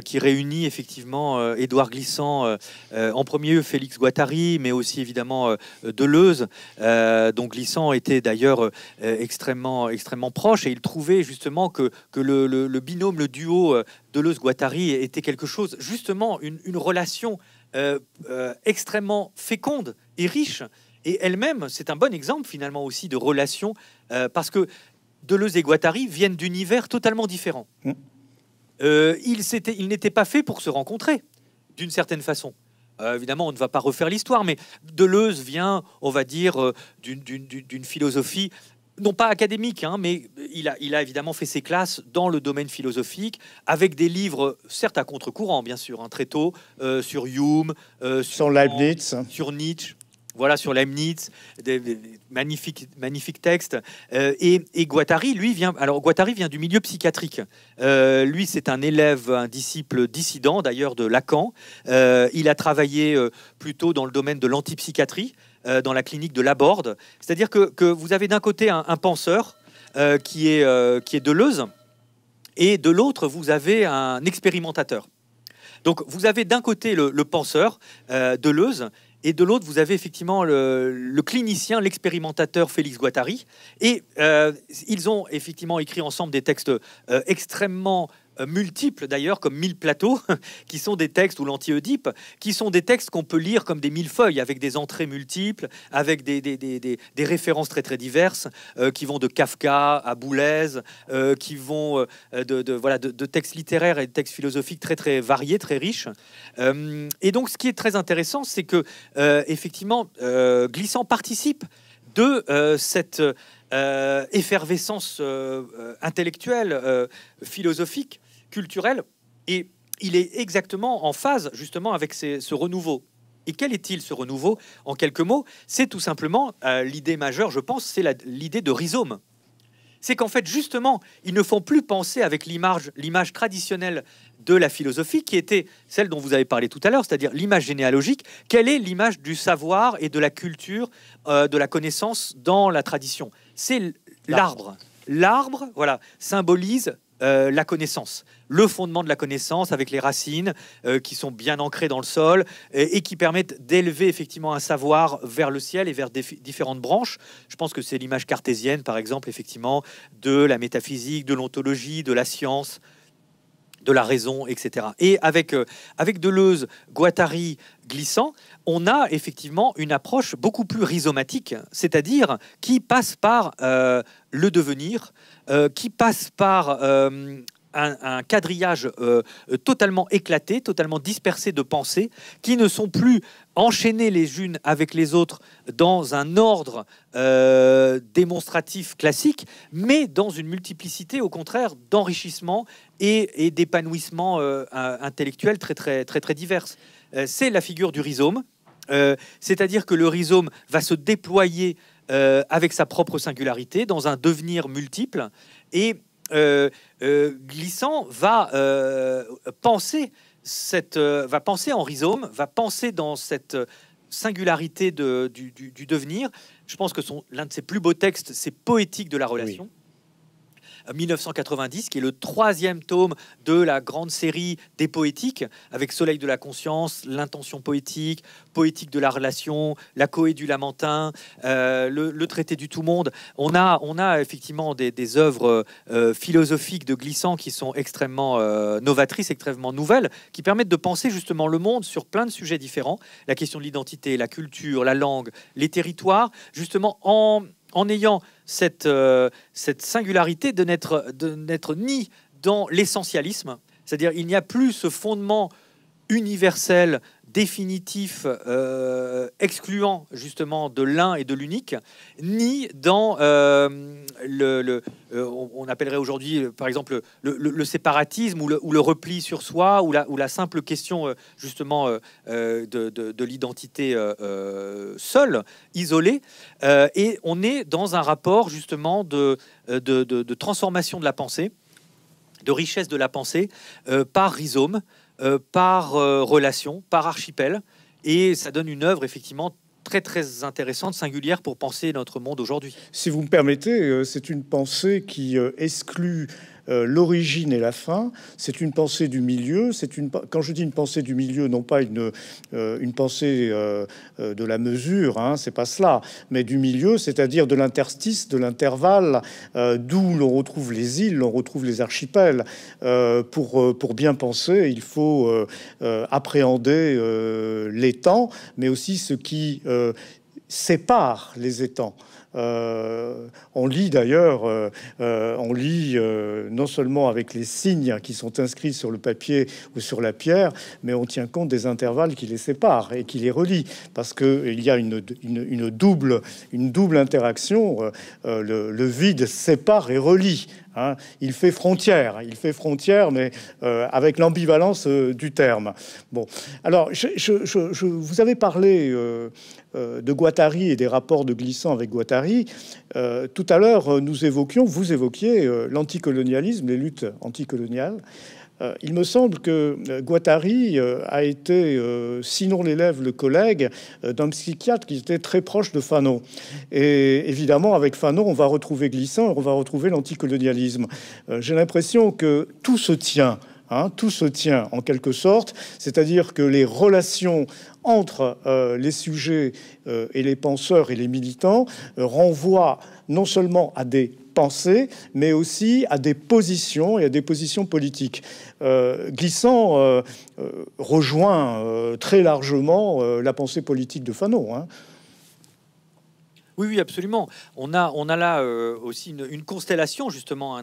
qui réunit effectivement Édouard Glissant, en premier Félix Guattari, mais aussi évidemment Deleuze, dont Glissant était d'ailleurs extrêmement, extrêmement proche et il trouvait justement que, le, binôme, le duo Deleuze-Guattari était quelque chose, justement une relation extrêmement féconde et riche et elle-même, c'est un bon exemple finalement aussi de relation, euh, parce que Deleuze et Guattari viennent d'univers totalement différents. Mm. Euh, ils il n'étaient pas faits pour se rencontrer, d'une certaine façon. Euh, évidemment, on ne va pas refaire l'histoire, mais Deleuze vient, on va dire, d'une philosophie non pas académique, hein, mais il a, il a, évidemment fait ses classes dans le domaine philosophique, avec des livres, certes à contre-courant, bien sûr, hein, très tôt, sur Hume, sur, Leibniz, sur Nietzsche, voilà, sur Leibniz, des, magnifiques, textes. Euh, et, Guattari, lui, vient, alors Guattari vient du milieu psychiatrique. Euh, lui, c'est un élève, un disciple dissident d'ailleurs de Lacan. Euh, il a travaillé plutôt dans le domaine de l'antipsychiatrie, dans la clinique de Laborde. C'est-à-dire que, vous avez d'un côté un, penseur qui, est, qui est Deleuze, et de l'autre, vous avez un expérimentateur. Donc vous avez d'un côté le, penseur, euh, Deleuze, et de l'autre, vous avez effectivement le, clinicien, l'expérimentateur Félix Guattari. Et euh, ils ont effectivement écrit ensemble des textes euh, extrêmement euh, multiples d'ailleurs, comme mille plateaux, qui sont des textes, ou l'anti-Oedipe, qui sont des textes qu'on peut lire comme des mille feuilles, avec des entrées multiples, avec des, des, des, des références très très diverses, euh, qui vont de Kafka à Boulez, euh, qui vont de, de, voilà, de, textes littéraires et de textes philosophiques très très variés, très riches. et donc ce qui est très intéressant, c'est que effectivement, Glissant participe de cette... effervescence intellectuelle, philosophique, culturel et il est exactement en phase justement avec ce renouveau. Et quel est-il ce renouveau En quelques mots, c'est tout simplement euh, l'idée majeure, je pense, c'est l'idée de rhizome. C'est qu'en fait, justement, ils ne font plus penser avec l'image traditionnelle de la philosophie, qui était celle dont vous avez parlé tout à l'heure, c'est-à-dire l'image généalogique. Quelle est l'image du savoir et de la culture, euh, de la connaissance dans la tradition C'est l'arbre. L'arbre, voilà, symbolise euh, la connaissance, le fondement de la connaissance avec les racines euh, qui sont bien ancrées dans le sol et, qui permettent d'élever effectivement un savoir vers le ciel et vers différentes branches. Je pense que c'est l'image cartésienne, par exemple, effectivement, de la métaphysique, de l'ontologie, de la science de la raison, etc. Et avec, euh, avec Deleuze, Guattari, Glissant, on a effectivement une approche beaucoup plus rhizomatique, c'est-à-dire qui passe par le devenir, euh, qui passe par euh, un, quadrillage euh, totalement éclaté, totalement dispersé de pensées, qui ne sont plus enchaînées les unes avec les autres dans un ordre démonstratif classique, mais dans une multiplicité, au contraire, d'enrichissement et, d'épanouissement intellectuel très, très, très, très diverses. C'est la figure du rhizome, c'est-à-dire que le rhizome va se déployer euh, avec sa propre singularité, dans un devenir multiple, et euh, euh, Glissant va penser cette, va penser en rhizome, va penser dans cette singularité du, devenir. Je pense que l'un de ses plus beaux textes, c'est Poétique de la relation. 1990, qui est le troisième tome de la grande série des poétiques, avec Soleil de la conscience, l'intention poétique, poétique de la relation, la coé du lamentin, euh, le, traité du tout monde. On a, on a effectivement des, œuvres euh, philosophiques de Glissant qui sont extrêmement euh, novatrices, extrêmement nouvelles, qui permettent de penser justement le monde sur plein de sujets différents, la question de l'identité, la culture, la langue, les territoires, justement en en ayant euh, cette, singularité de n'être, de n'être ni dans l'essentialisme, c'est-à-dire il n'y a plus ce fondement universel définitif euh, excluant justement de l'un et de l'unique, ni dans euh, le, euh, on appellerait aujourd'hui par exemple le, séparatisme ou, le, repli sur soi ou la, simple question justement de, l'identité seule, isolée, et on est dans un rapport justement de transformation de la pensée, de richesse de la pensée par rhizome. Euh, par euh, relation, par archipel. Et ça donne une œuvre effectivement très très intéressante, singulière pour penser notre monde aujourd'hui. Si vous me permettez, euh, c'est une pensée qui exclut euh, l'origine et la fin. C'est une pensée du milieu. C'est une quand je dis une pensée du milieu, non pas une euh, pensée euh, de la mesure, hein, c'est pas cela, mais du milieu, c'est-à-dire de l'interstice, de l'intervalle, d'où l'on retrouve les îles, l'on retrouve les archipels. pour pour bien penser, il faut appréhender les temps, mais aussi ce qui sépare les étangs. Euh, on lit d'ailleurs, euh, euh, on lit non seulement avec les signes qui sont inscrits sur le papier ou sur la pierre, mais on tient compte des intervalles qui les séparent et qui les relient, parce qu'il y a une, double, une double interaction. Le, vide sépare et relie. Hein. il fait frontière, il fait frontière, mais avec l'ambivalence du terme. Bon, alors, je, vous avez parlé, euh, de Guattari et des rapports de Glissant avec Guattari, euh, tout à l'heure, euh, nous évoquions, vous évoquiez l'anticolonialisme, les luttes anticoloniales. il me semble que Guattari a été, sinon l'élève, le collègue d'un psychiatre qui était très proche de Fanon. Et évidemment, avec Fanon, on va retrouver Glissant, on va retrouver l'anticolonialisme. J'ai l'impression que tout se tient Hein, tout se tient en quelque sorte, c'est-à-dire que les relations entre euh, les sujets euh, et les penseurs et les militants euh, renvoient non seulement à des pensées, mais aussi à des positions et à des positions politiques. Glissant rejoint très largement la pensée politique de Fanon. Hein. Oui, oui, absolument. On a, on a là euh, aussi une, constellation, justement,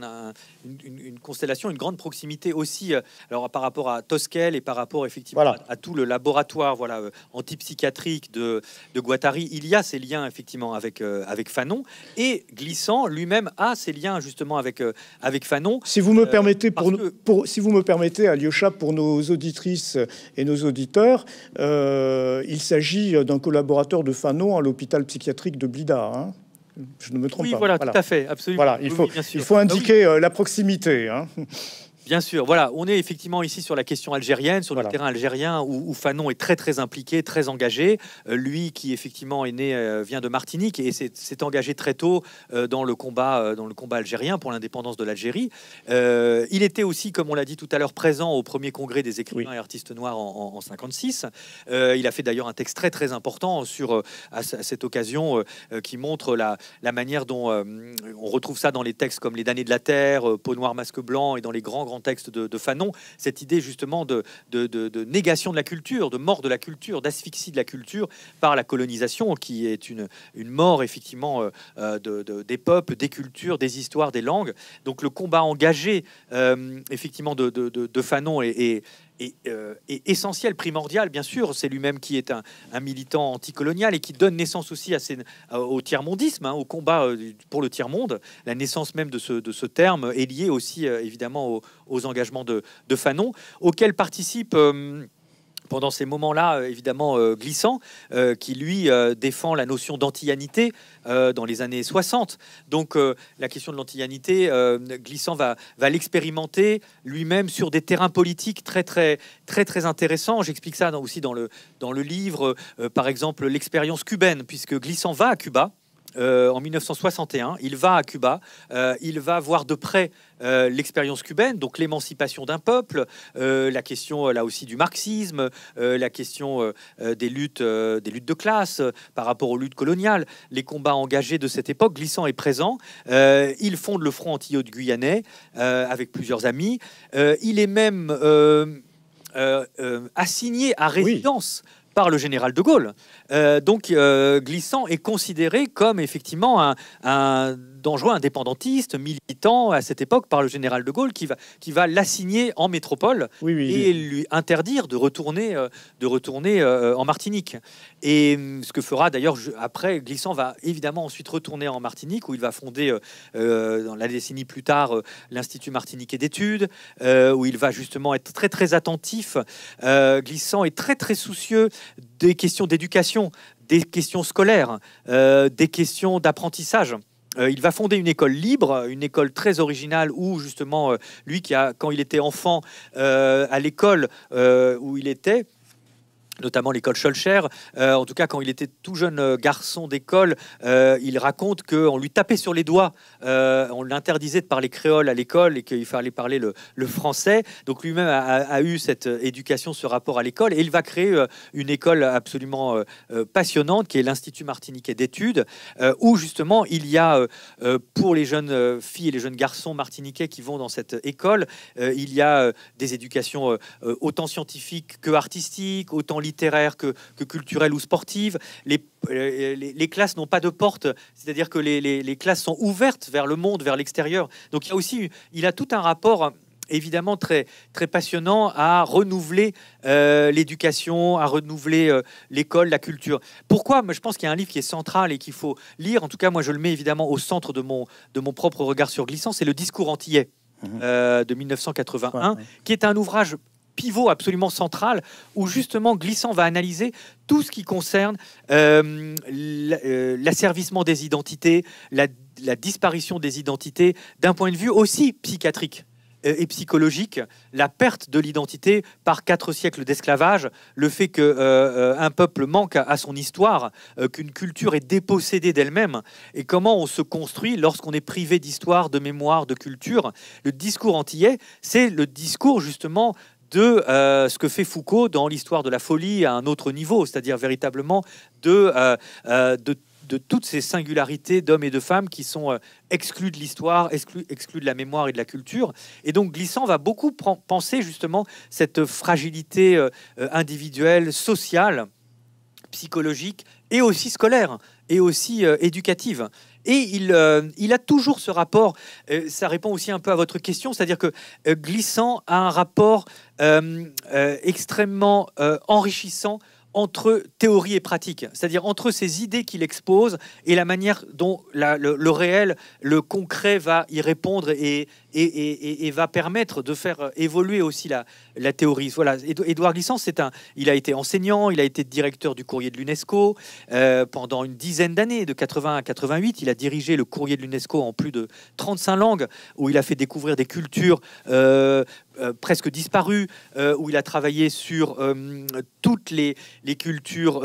une, constellation, une grande proximité aussi, euh, alors par rapport à Tosquel et par rapport effectivement à, tout le laboratoire voilà, euh, antipsychiatrique de, de, Guattari. Il y a ces liens effectivement avec, avec Fanon et Glissant lui-même a ces liens justement avec, avec Fanon. Si vous me permettez, pour, pour, si vous me permettez, Alyosha, pour nos auditrices et nos auditeurs, il s'agit d'un collaborateur de Fanon à l'hôpital psychiatrique de Bly candidat. Hein. Je ne me trompe pas. Oui, voilà, tout à fait, absolument. Voilà, il, faut, il faut ah indiquer euh, la proximité. Hein. Bien sûr, voilà, on est effectivement ici sur la question algérienne, sur le terrain algérien où, Fanon est très très impliqué, très engagé. Euh, lui qui effectivement est né, euh, vient de Martinique et s'est engagé très tôt euh, dans le combat dans le combat algérien pour l'indépendance de l'Algérie. il était aussi, comme on l'a dit tout à l'heure, présent au premier congrès des écrivains et artistes noirs en, 1956. 56. il a fait d'ailleurs un texte très très important sur à, cette occasion qui montre la, la manière dont on retrouve ça dans les textes comme les damnés de la terre, peau noire masque blanc et dans les grands grands contexte de, Fanon, cette idée justement de, de, négation de la culture, de mort de la culture, d'asphyxie de la culture par la colonisation, qui est une, une mort effectivement euh, euh, des peuples, des cultures, des histoires, des langues. Donc le combat engagé, euh, effectivement, de, Fanon et est euh, est, essentiel, primordial, bien sûr. C'est lui-même qui est un, militant anticolonial et qui donne naissance aussi à au tiers-mondisme, hein, au combat euh, pour le tiers-monde. La naissance même de ce, de ce, terme est liée aussi, euh, évidemment, aux, engagements de, Fanon, auxquels participe pendant ces moments-là, euh, évidemment euh, Glissant, euh, qui lui défend la notion d'antillanité dans les années 60. Donc la question de l'antillanité, Glissant va, l'expérimenter lui-même sur des terrains politiques très très très très intéressants. J'explique ça aussi dans le, dans le livre, par exemple l'expérience cubaine, puisque Glissant va à Cuba euh, en 1961. Il va à Cuba, euh, il va voir de près euh, l'expérience cubaine, donc l'émancipation d'un peuple, la question là aussi du marxisme, la question des luttes, des luttes de classe par rapport aux luttes coloniales, les combats engagés de cette époque, glissant et présent. il fonde le Front Antillais guyanais avec plusieurs amis. il est même assigné à résidence par le général de Gaulle. Euh, donc euh, Glissant est considéré comme effectivement un, un dangereux indépendantiste, militant à cette époque par le général de Gaulle, qui va, qui va l'assigner en métropole et lui interdire de retourner, euh, de retourner euh, en Martinique. Et hum, ce que fera d'ailleurs après, Glissant va évidemment ensuite retourner en Martinique, où il va fonder, euh, dans la décennie plus tard, l'Institut et d'études, où il va justement être très très attentif. Glissant est très très soucieux des questions d'éducation, des questions scolaires, des questions d'apprentissage. Euh, il va fonder une école libre, une école très originale où justement euh, lui qui a quand il était enfant euh, à l'école où il était, notamment l'école Scholcher. Euh, en tout cas, quand il était tout jeune euh, garçon d'école, euh, il raconte qu'on lui tapait sur les doigts, on l'interdisait de parler créole à l'école et qu'il fallait parler le, français. Donc lui-même a, a, eu cette éducation, ce rapport à l'école, et il va créer une école absolument passionnante, qui est l'Institut martiniquais d'études, où justement il y a, pour les jeunes filles et les jeunes garçons martiniquais qui vont dans cette école, il y a des éducations autant scientifiques que artistiques, autant littéraire que, que culturelle ou sportive. Euh, les, les, classes n'ont pas de porte, c'est-à-dire que les, les, classes sont ouvertes vers le monde, vers l'extérieur. Donc il y a aussi, il a tout un rapport évidemment très, très passionnant à renouveler euh, l'éducation, à renouveler euh, l'école, la culture. Pourquoi Je pense qu'il y a un livre qui est central et qu'il faut lire. En tout cas, moi, je le mets évidemment au centre de mon, de mon propre regard sur Glissant. C'est le discours antillais. Mmh de 1981, qui est un ouvrage pivot absolument central où justement Glissant va analyser tout ce qui concerne euh, euh, l'asservissement des identités, la, disparition des identités d'un point de vue aussi psychiatrique euh, et psychologique, la perte de l'identité par quatre siècles d'esclavage, le fait que un peuple manque à son histoire, qu'une culture est dépossédée d'elle-même, et comment on se construit lorsqu'on est privé d'histoire, de mémoire, de culture. Le discours antillais, c'est le discours justement de euh, ce que fait Foucault dans l'histoire de la folie à un autre niveau, c'est-à-dire véritablement de, euh, euh, de, toutes ces singularités d'hommes et de femmes qui sont exclus de l'histoire, exclus, de la mémoire et de la culture. Et donc Glissant va beaucoup penser justement cette fragilité individuelle, sociale, psychologique et aussi scolaire et aussi éducative. Et euh, il, a toujours ce rapport, euh, ça répond aussi un peu à votre question, c'est-à-dire que euh, Glissant a un rapport extrêmement enrichissant entre théorie et pratique, c'est-à-dire entre ces idées qu'il expose et la manière dont le, le, réel, le concret va y répondre et, et, va permettre de faire euh, évoluer aussi la, la théorie. Voilà, Édouard Glissant, c'est un, il a été enseignant, il a été directeur du courrier de l'UNESCO euh, pendant une dizaine d'années, de 80 à 88. Il a dirigé le courrier de l'UNESCO en plus de 35 langues, où il a fait découvrir des cultures euh, presque disparues, où il a travaillé sur toutes les, les cultures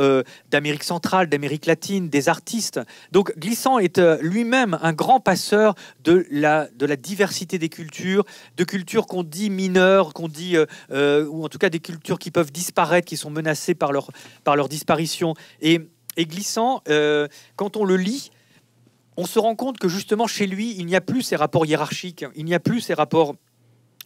d'Amérique centrale, d'Amérique latine, des artistes. Donc Glissant est lui-même un grand passeur de la, de la diversité des cultures, de cultures qu'on dit mineures, qu'on dit, euh, euh, ou en tout cas des cultures qui peuvent disparaître, qui sont menacées par leur, par leur disparition. Et, Glissant, euh, quand on le lit, on se rend compte que justement chez lui, il n'y a plus ces rapports hiérarchiques, il n'y a plus ces rapports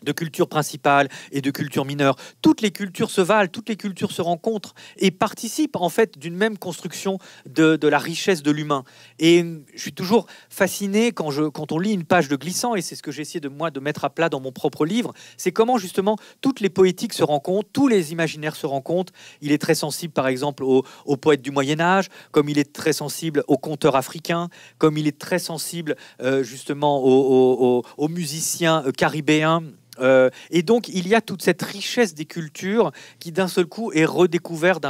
de culture principale et de culture mineure. Toutes les cultures se valent, toutes les cultures se rencontrent et participent en fait d'une même construction de, la richesse de l'humain. Et je suis toujours fasciné quand, je, quand on lit une page de Glissant, et c'est ce que j'ai essayé de moi de mettre à plat dans mon propre livre, c'est comment justement toutes les poétiques se rencontrent, tous les imaginaires se rencontrent. Il est très sensible par exemple aux, poètes du Moyen Âge, comme il est très sensible aux conteurs africains, comme il est très sensible euh, justement aux musiciens euh, caribéens. Euh, et donc, il y a toute cette richesse des cultures qui, d'un seul coup, est redécouverte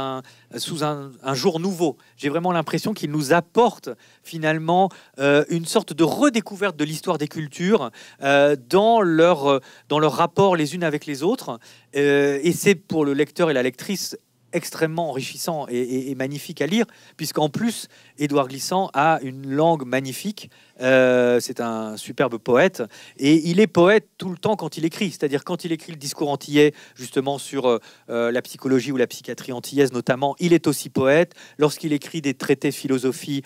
sous un, jour nouveau. J'ai vraiment l'impression qu'il nous apporte, finalement, euh, une sorte de redécouverte de l'histoire des cultures euh, dans, leur, dans leur rapport les unes avec les autres. et c'est pour le lecteur et la lectrice extrêmement enrichissant et, et magnifique à lire, puisqu'en plus, Édouard Glissant a une langue magnifique. Euh, c'est un superbe poète. Et il est poète tout le temps quand il écrit. C'est-à-dire quand il écrit le discours antillais, justement sur euh, euh, la psychologie ou la psychiatrie antillaise notamment, il est aussi poète. Lorsqu'il écrit des traités de philosophie,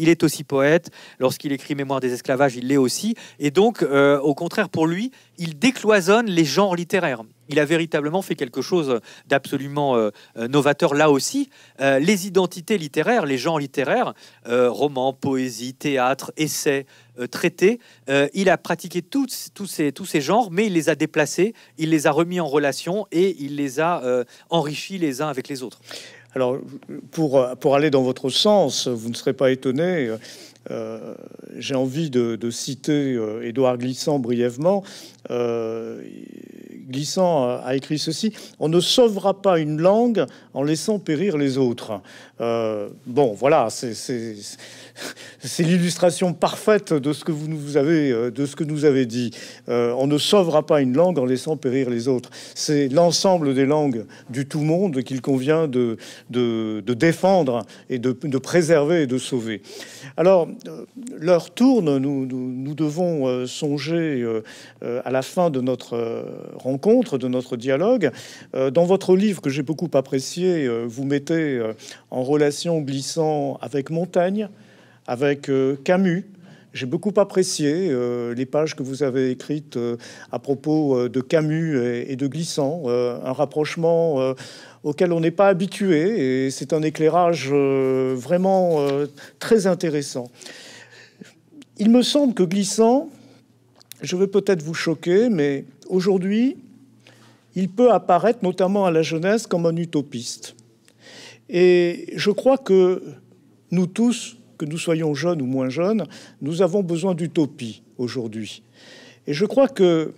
il est aussi poète. Lorsqu'il écrit Mémoire des esclavages, il l'est aussi. Et donc, au contraire, pour lui, il décloisonne les genres littéraires. Il a véritablement fait quelque chose d'absolument novateur là aussi. les identités littéraires, les genres littéraires, euh, romans, poésie, théâtre, essais, euh, traités. Euh, il a pratiqué tous, tous, ces, tous ces genres, mais il les a déplacés, il les a remis en relation et il les a enrichis les uns avec les autres. Alors, pour, pour aller dans votre sens, vous ne serez pas étonné euh, j'ai envie de, citer euh, Édouard Glissant brièvement. Euh, Glissant a écrit ceci On ne sauvera pas une langue en laissant périr les autres. bon, voilà, c'est l'illustration parfaite de ce que vous nous avez, de ce que nous avez dit. on ne sauvera pas une langue en laissant périr les autres. C'est l'ensemble des langues du tout monde qu'il convient de, de, défendre et de, de, préserver et de sauver. Alors, euh, l'heure tourne, nous, devons euh, songer euh, à la fin de notre rencontre, de notre dialogue. Dans votre livre que j'ai beaucoup apprécié, vous mettez en relation glissant avec Montaigne, avec Camus, j'ai beaucoup apprécié euh, les pages que vous avez écrites euh, à propos euh, de Camus et, et de Glissant, un rapprochement auquel on n'est pas habitué, et c'est un éclairage vraiment très intéressant. Il me semble que Glissant, je vais peut-être vous choquer, mais aujourd'hui, il peut apparaître, notamment à la jeunesse, comme un utopiste. Et je crois que nous tous, que nous soyons jeunes ou moins jeunes, nous avons besoin d'utopie aujourd'hui. Et je crois que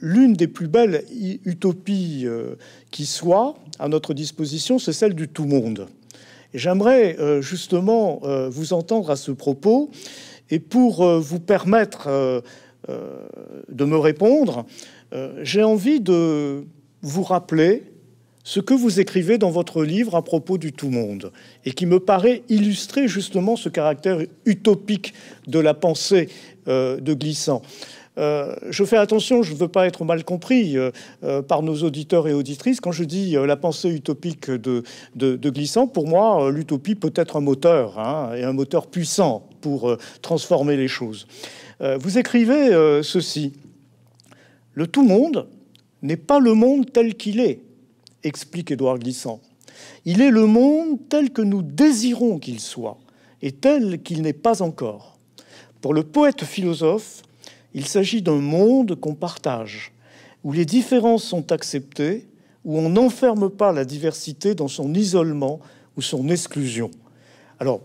l'une des plus belles utopies euh, qui soit à notre disposition, c'est celle du tout monde. J'aimerais euh, justement euh, vous entendre à ce propos et pour vous permettre de me répondre, j'ai envie de vous rappeler ce que vous écrivez dans votre livre à propos du tout monde, et qui me paraît illustrer justement ce caractère utopique de la pensée euh, de Glissant. Euh, je fais attention, je ne veux pas être mal compris euh, par nos auditeurs et auditrices. Quand je dis la pensée utopique de, de, Glissant, pour moi, l'utopie peut être un moteur, hein, et un moteur puissant pour transformer les choses. vous écrivez ceci. Le tout monde n'est pas le monde tel qu'il est explique Édouard Glissant. Il est le monde tel que nous désirons qu'il soit et tel qu'il n'est pas encore. Pour le poète philosophe, il s'agit d'un monde qu'on partage, où les différences sont acceptées, où on n'enferme pas la diversité dans son isolement ou son exclusion. Alors,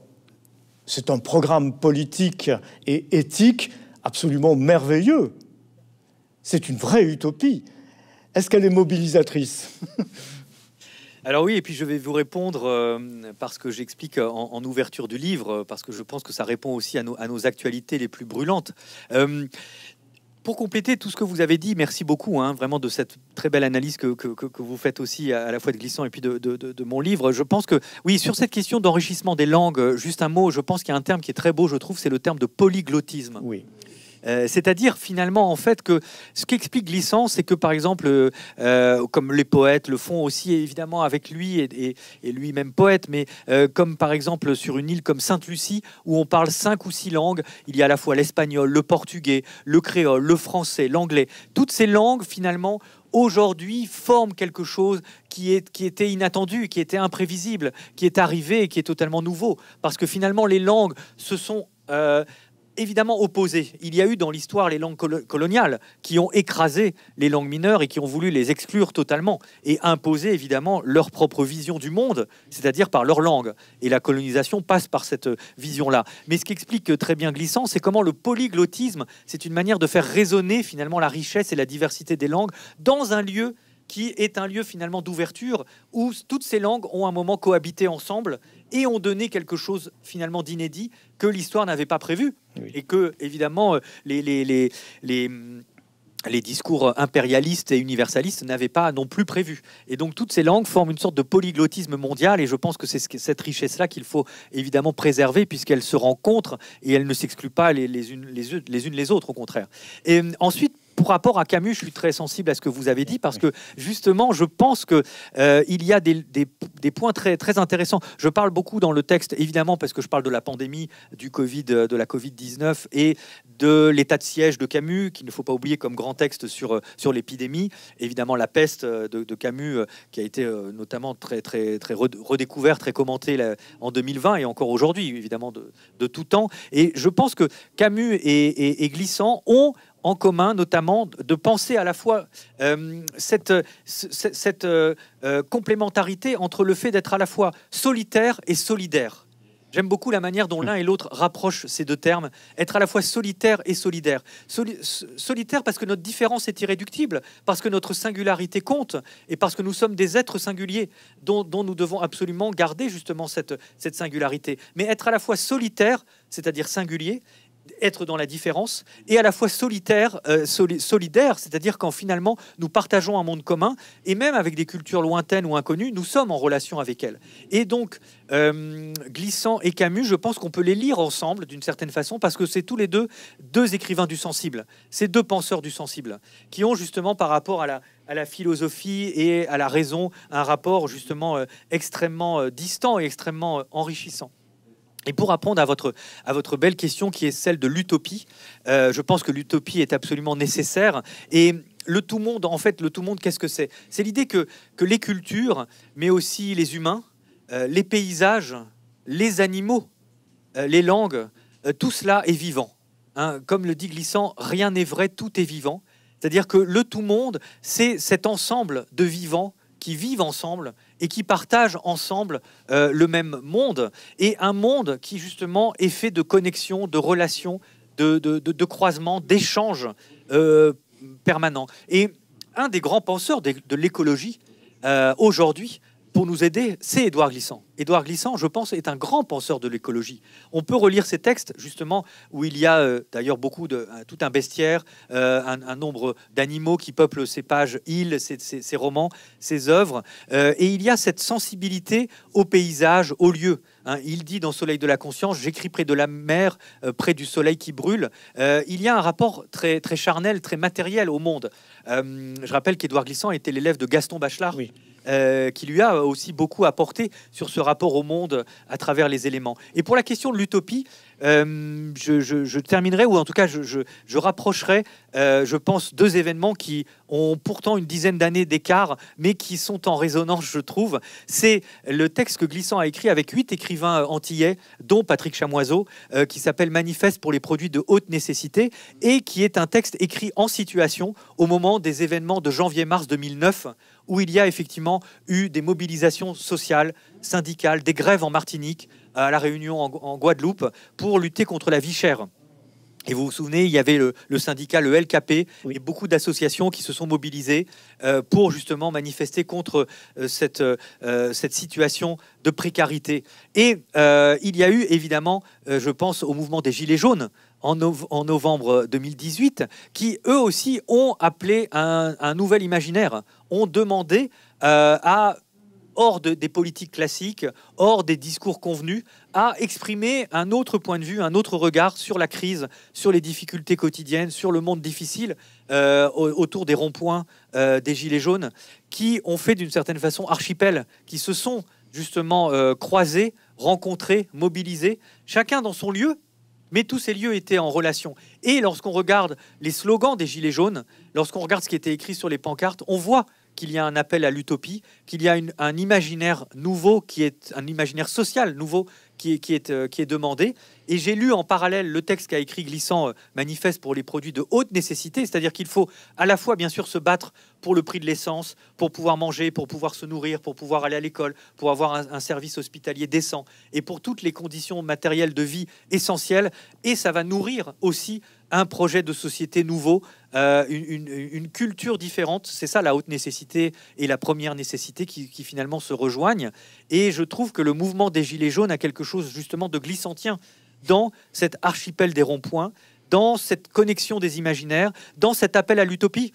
c'est un programme politique et éthique absolument merveilleux. C'est une vraie utopie. Est-ce qu'elle est mobilisatrice Alors oui, et puis je vais vous répondre euh, parce que j'explique en, ouverture du livre, euh, parce que je pense que ça répond aussi à, nos actualités les plus brûlantes. Euh, pour compléter tout ce que vous avez dit, merci beaucoup hein, vraiment de cette très belle analyse que, vous faites aussi à la fois de Glissant et puis de, de mon livre. Je pense que, oui, sur cette question d'enrichissement des langues, juste un mot, je pense qu'il y a un terme qui est très beau, je trouve, c'est le terme de polyglottisme. Oui. Euh, c'est-à-dire finalement en fait que ce qu'explique Glissant, c'est que par exemple, euh, euh, comme les poètes le font aussi évidemment avec lui et, lui-même poète, mais comme par exemple sur une île comme Sainte-Lucie où on parle cinq ou six langues, il y a à la fois l'espagnol, le portugais, le créole, le français, l'anglais. Toutes ces langues finalement aujourd'hui forment quelque chose qui, était inattendu, qui était imprévisible, qui est arrivé et qui est totalement nouveau. Parce que finalement, les langues se sont évidemment opposés. Il y a eu dans l'histoire les langues coloniales qui ont écrasé les langues mineures et qui ont voulu les exclure totalement et imposer évidemment leur propre vision du monde, c'est-à-dire par leur langue. Et la colonisation passe par cette vision-là. Mais ce qui explique euh, très bien Glissant, c'est comment le polyglottisme, c'est une manière de faire résonner finalement la richesse et la diversité des langues dans un lieu qui est un lieu finalement d'ouverture où toutes ces langues ont un moment cohabité ensemble et ont donné quelque chose finalement d'inédit que l'histoire n'avait pas prévu. Et que, évidemment, euh, les, les, les, discours impérialistes et universalistes n'avaient pas non plus prévu. Et donc toutes ces langues forment une sorte de polyglottisme mondial et je pense que c'est cette richesse-là qu'il faut évidemment préserver puisqu'elles se rencontrent et elles ne s'excluent pas les, unes, les, les unes les autres au contraire. Et euh, ensuite, pour rapport à Camus, je suis très sensible à ce que vous avez dit parce que justement, je pense que euh, il y a des, points très, très intéressants. Je parle beaucoup dans le texte, évidemment, parce que je parle de la pandémie, du Covid, euh, de la Covid 19 et de l'état de siège de Camus, qu'il ne faut pas oublier comme grand texte sur, euh, sur l'épidémie. Évidemment, la peste de, Camus, qui a été notamment très, très, très redécouverte, très commentée en 2020 et encore aujourd'hui, évidemment, de, de, tout temps. Et je pense que Camus et, et Glissant ont en commun, notamment de penser à la fois euh, cette, euh, euh, complémentarité entre le fait d'être à la fois solitaire et solidaire. J'aime beaucoup la manière dont l'un et l'autre rapprochent ces deux termes, être à la fois solitaire et solidaire. solitaire parce que notre différence est irréductible, parce que notre singularité compte et parce que nous sommes des êtres singuliers dont, nous devons absolument garder justement cette singularité. Mais être à la fois solitaire, c'est-à-dire singulier, être dans la différence et à la fois solitaire, euh, solidaire, c'est-à-dire quand finalement nous partageons un monde commun et même avec des cultures lointaines ou inconnues, nous sommes en relation avec elles. Et donc, euh, Glissant et Camus, je pense qu'on peut les lire ensemble d'une certaine façon parce que c'est tous les deux deux écrivains du sensible, ces deux penseurs du sensible qui ont justement par rapport à la, philosophie et à la raison un rapport justement euh, extrêmement distant et extrêmement enrichissant. Et pour répondre à votre, belle question qui est celle de l'utopie, euh, je pense que l'utopie est absolument nécessaire. Et le tout monde, en fait, le tout monde, qu'est-ce que c'est C'est l'idée que, les cultures, mais aussi les humains, euh, les paysages, les animaux, euh, les langues, tout cela est vivant. Hein, comme le dit Glissant, rien n'est vrai, tout est vivant. C'est-à-dire que le tout monde, c'est cet ensemble de vivants qui vivent ensemble et qui partagent ensemble euh, le même monde, et un monde qui justement est fait de connexions, de relations, de, de, croisements, d'échanges euh, permanents. Et un des grands penseurs de, l'écologie euh, aujourd'hui, pour nous aider, c'est Édouard Glissant. Édouard Glissant, je pense, est un grand penseur de l'écologie. On peut relire ses textes, justement, où il y a euh, d'ailleurs beaucoup de tout un bestiaire, euh, un, nombre d'animaux qui peuplent ces pages, il, ses, romans, ses œuvres. Euh, et il y a cette sensibilité au paysage, au lieu. Hein. il dit dans Soleil de la conscience, j'écris près de la mer, près du soleil qui brûle. il y a un rapport très, très charnel, très matériel au monde. je rappelle qu'Édouard Glissant était l'élève de Gaston Bachelard. Oui. Euh, qui lui a aussi beaucoup apporté sur ce rapport au monde à travers les éléments. Et pour la question de l'utopie, euh, je, terminerai, ou en tout cas je, rapprocherai, euh, je pense, deux événements qui ont pourtant une dizaine d'années d'écart, mais qui sont en résonance, je trouve. C'est le texte que Glissant a écrit avec huit écrivains antillais, dont Patrick Chamoiseau, qui s'appelle Manifeste pour les produits de haute nécessité, et qui est un texte écrit en situation au moment des événements de janvier-mars 2009 où il y a effectivement eu des mobilisations sociales, syndicales, des grèves en Martinique, euh, à La Réunion, en, Guadeloupe, pour lutter contre la vie chère. Et vous vous souvenez, il y avait le, syndicat, le LKP, et beaucoup d'associations qui se sont mobilisées euh, pour justement manifester contre euh, cette, cette situation de précarité. Et il y a eu évidemment, je pense, au mouvement des Gilets jaunes, en, novembre 2018, qui eux aussi ont appelé un, nouvel imaginaire, ont demandé euh, à hors des politiques classiques, hors des discours convenus, à exprimer un autre point de vue, un autre regard sur la crise, sur les difficultés quotidiennes, sur le monde difficile euh, autour des ronds-points euh, des Gilets jaunes, qui ont fait d'une certaine façon archipel, qui se sont justement croisés, rencontrés, mobilisés, chacun dans son lieu, mais tous ces lieux étaient en relation. Et lorsqu'on regarde les slogans des Gilets jaunes, lorsqu'on regarde ce qui était écrit sur les pancartes, on voit qu'il y a un appel à l'utopie, qu'il y a un imaginaire nouveau qui est un imaginaire social nouveau qui est, qui est, euh, demandé. Et j'ai lu en parallèle le texte qu'a écrit Glissant euh, Manifeste pour les produits de haute nécessité, c'est-à-dire qu'il faut à la fois bien sûr se battre pour le prix de l'essence, pour pouvoir manger, pour pouvoir se nourrir, pour pouvoir aller à l'école, pour avoir un, service hospitalier décent et pour toutes les conditions matérielles de vie essentielles. Et ça va nourrir aussi un projet de société nouveau, euh, une, culture différente. C'est ça la haute nécessité et la première nécessité qui, qui, finalement se rejoignent. Et je trouve que le mouvement des Gilets jaunes a quelque chose justement de glissantien dans cet archipel des ronds-points, dans cette connexion des imaginaires, dans cet appel à l'utopie.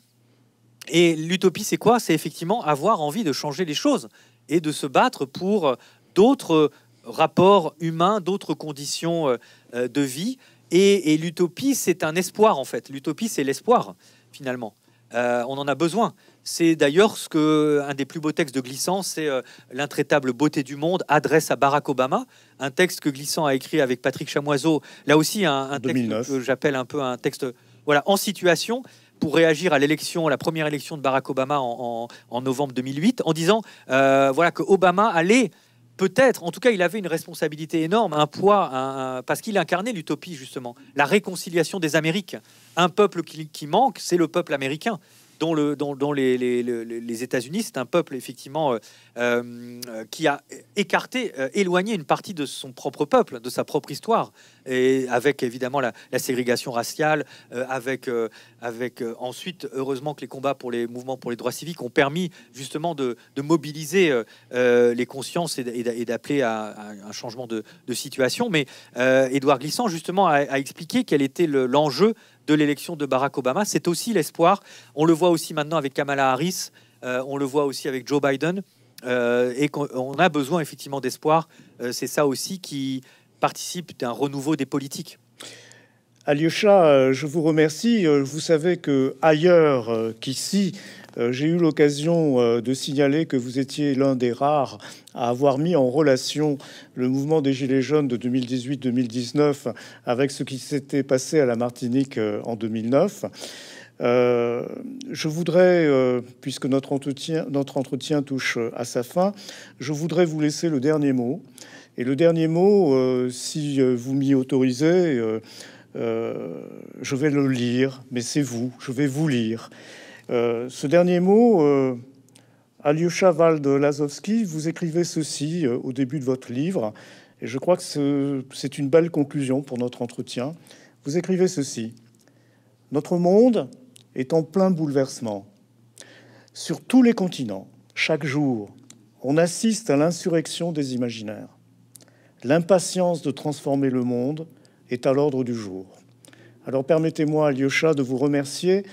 Et l'utopie, c'est quoi C'est effectivement avoir envie de changer les choses et de se battre pour d'autres rapports humains, d'autres conditions euh, euh, de vie. Et, l'utopie, c'est un espoir, en fait. L'utopie, c'est l'espoir, finalement. Euh, on en a besoin. C'est d'ailleurs ce que un des plus beaux textes de Glissant, c'est euh, l'intraitable beauté du monde adresse à Barack Obama, un texte que Glissant a écrit avec Patrick Chamoiseau. Là aussi, un, texte que j'appelle un peu un texte, voilà, en situation pour réagir à l'élection, la première élection de Barack Obama en, novembre 2008, en disant, euh, voilà, que Obama allait peut-être, en tout cas, il avait une responsabilité énorme, un poids, parce qu'il incarnait l'utopie, justement, la réconciliation des Amériques un peuple qui, manque, c'est le peuple américain dont, le, dont, les, les, États-Unis, c'est un peuple effectivement euh, euh, qui a écarté, euh, éloigné une partie de son propre peuple, de sa propre histoire, et avec évidemment la, ségrégation raciale, avec, avec ensuite, heureusement que les combats pour les mouvements pour les droits civiques ont permis justement de, mobiliser les consciences et d'appeler à, un changement de, situation. Mais Édouard Glissant, justement, a, expliqué quel était l'enjeu de l'élection de Barack Obama. C'est aussi l'espoir. On le voit aussi maintenant avec Kamala Harris, euh, on le voit aussi avec Joe Biden. Euh, et qu'on a besoin effectivement d'espoir. Euh, c'est ça aussi qui participe d'un renouveau des politiques. Alyosha, je vous remercie. Vous savez que ailleurs qu'ici, euh, j'ai eu l'occasion euh, de signaler que vous étiez l'un des rares à avoir mis en relation le mouvement des Gilets jaunes de 2018-2019 avec ce qui s'était passé à la Martinique euh, en 2009. je voudrais, puisque notre entretien, notre entretien touche à sa fin, je voudrais vous laisser le dernier mot. Et le dernier mot, si vous m'y autorisez, je vais le lire, mais c'est vous, je vais vous lire. Euh, ce dernier mot, euh, Alyosha vald lazowski vous écrivez ceci euh, au début de votre livre, et je crois que c'est une belle conclusion pour notre entretien. Vous écrivez ceci Notre monde est en plein bouleversement. Sur tous les continents, chaque jour, on assiste à l'insurrection des imaginaires. L'impatience de transformer le monde est à l'ordre du jour. Alors permettez-moi, Alyosha, de vous remercier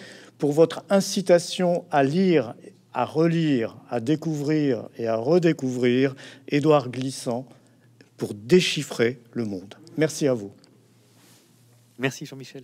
pour votre incitation à lire, à relire, à découvrir et à redécouvrir Édouard Glissant pour déchiffrer le monde. Merci à vous. Merci Jean-Michel.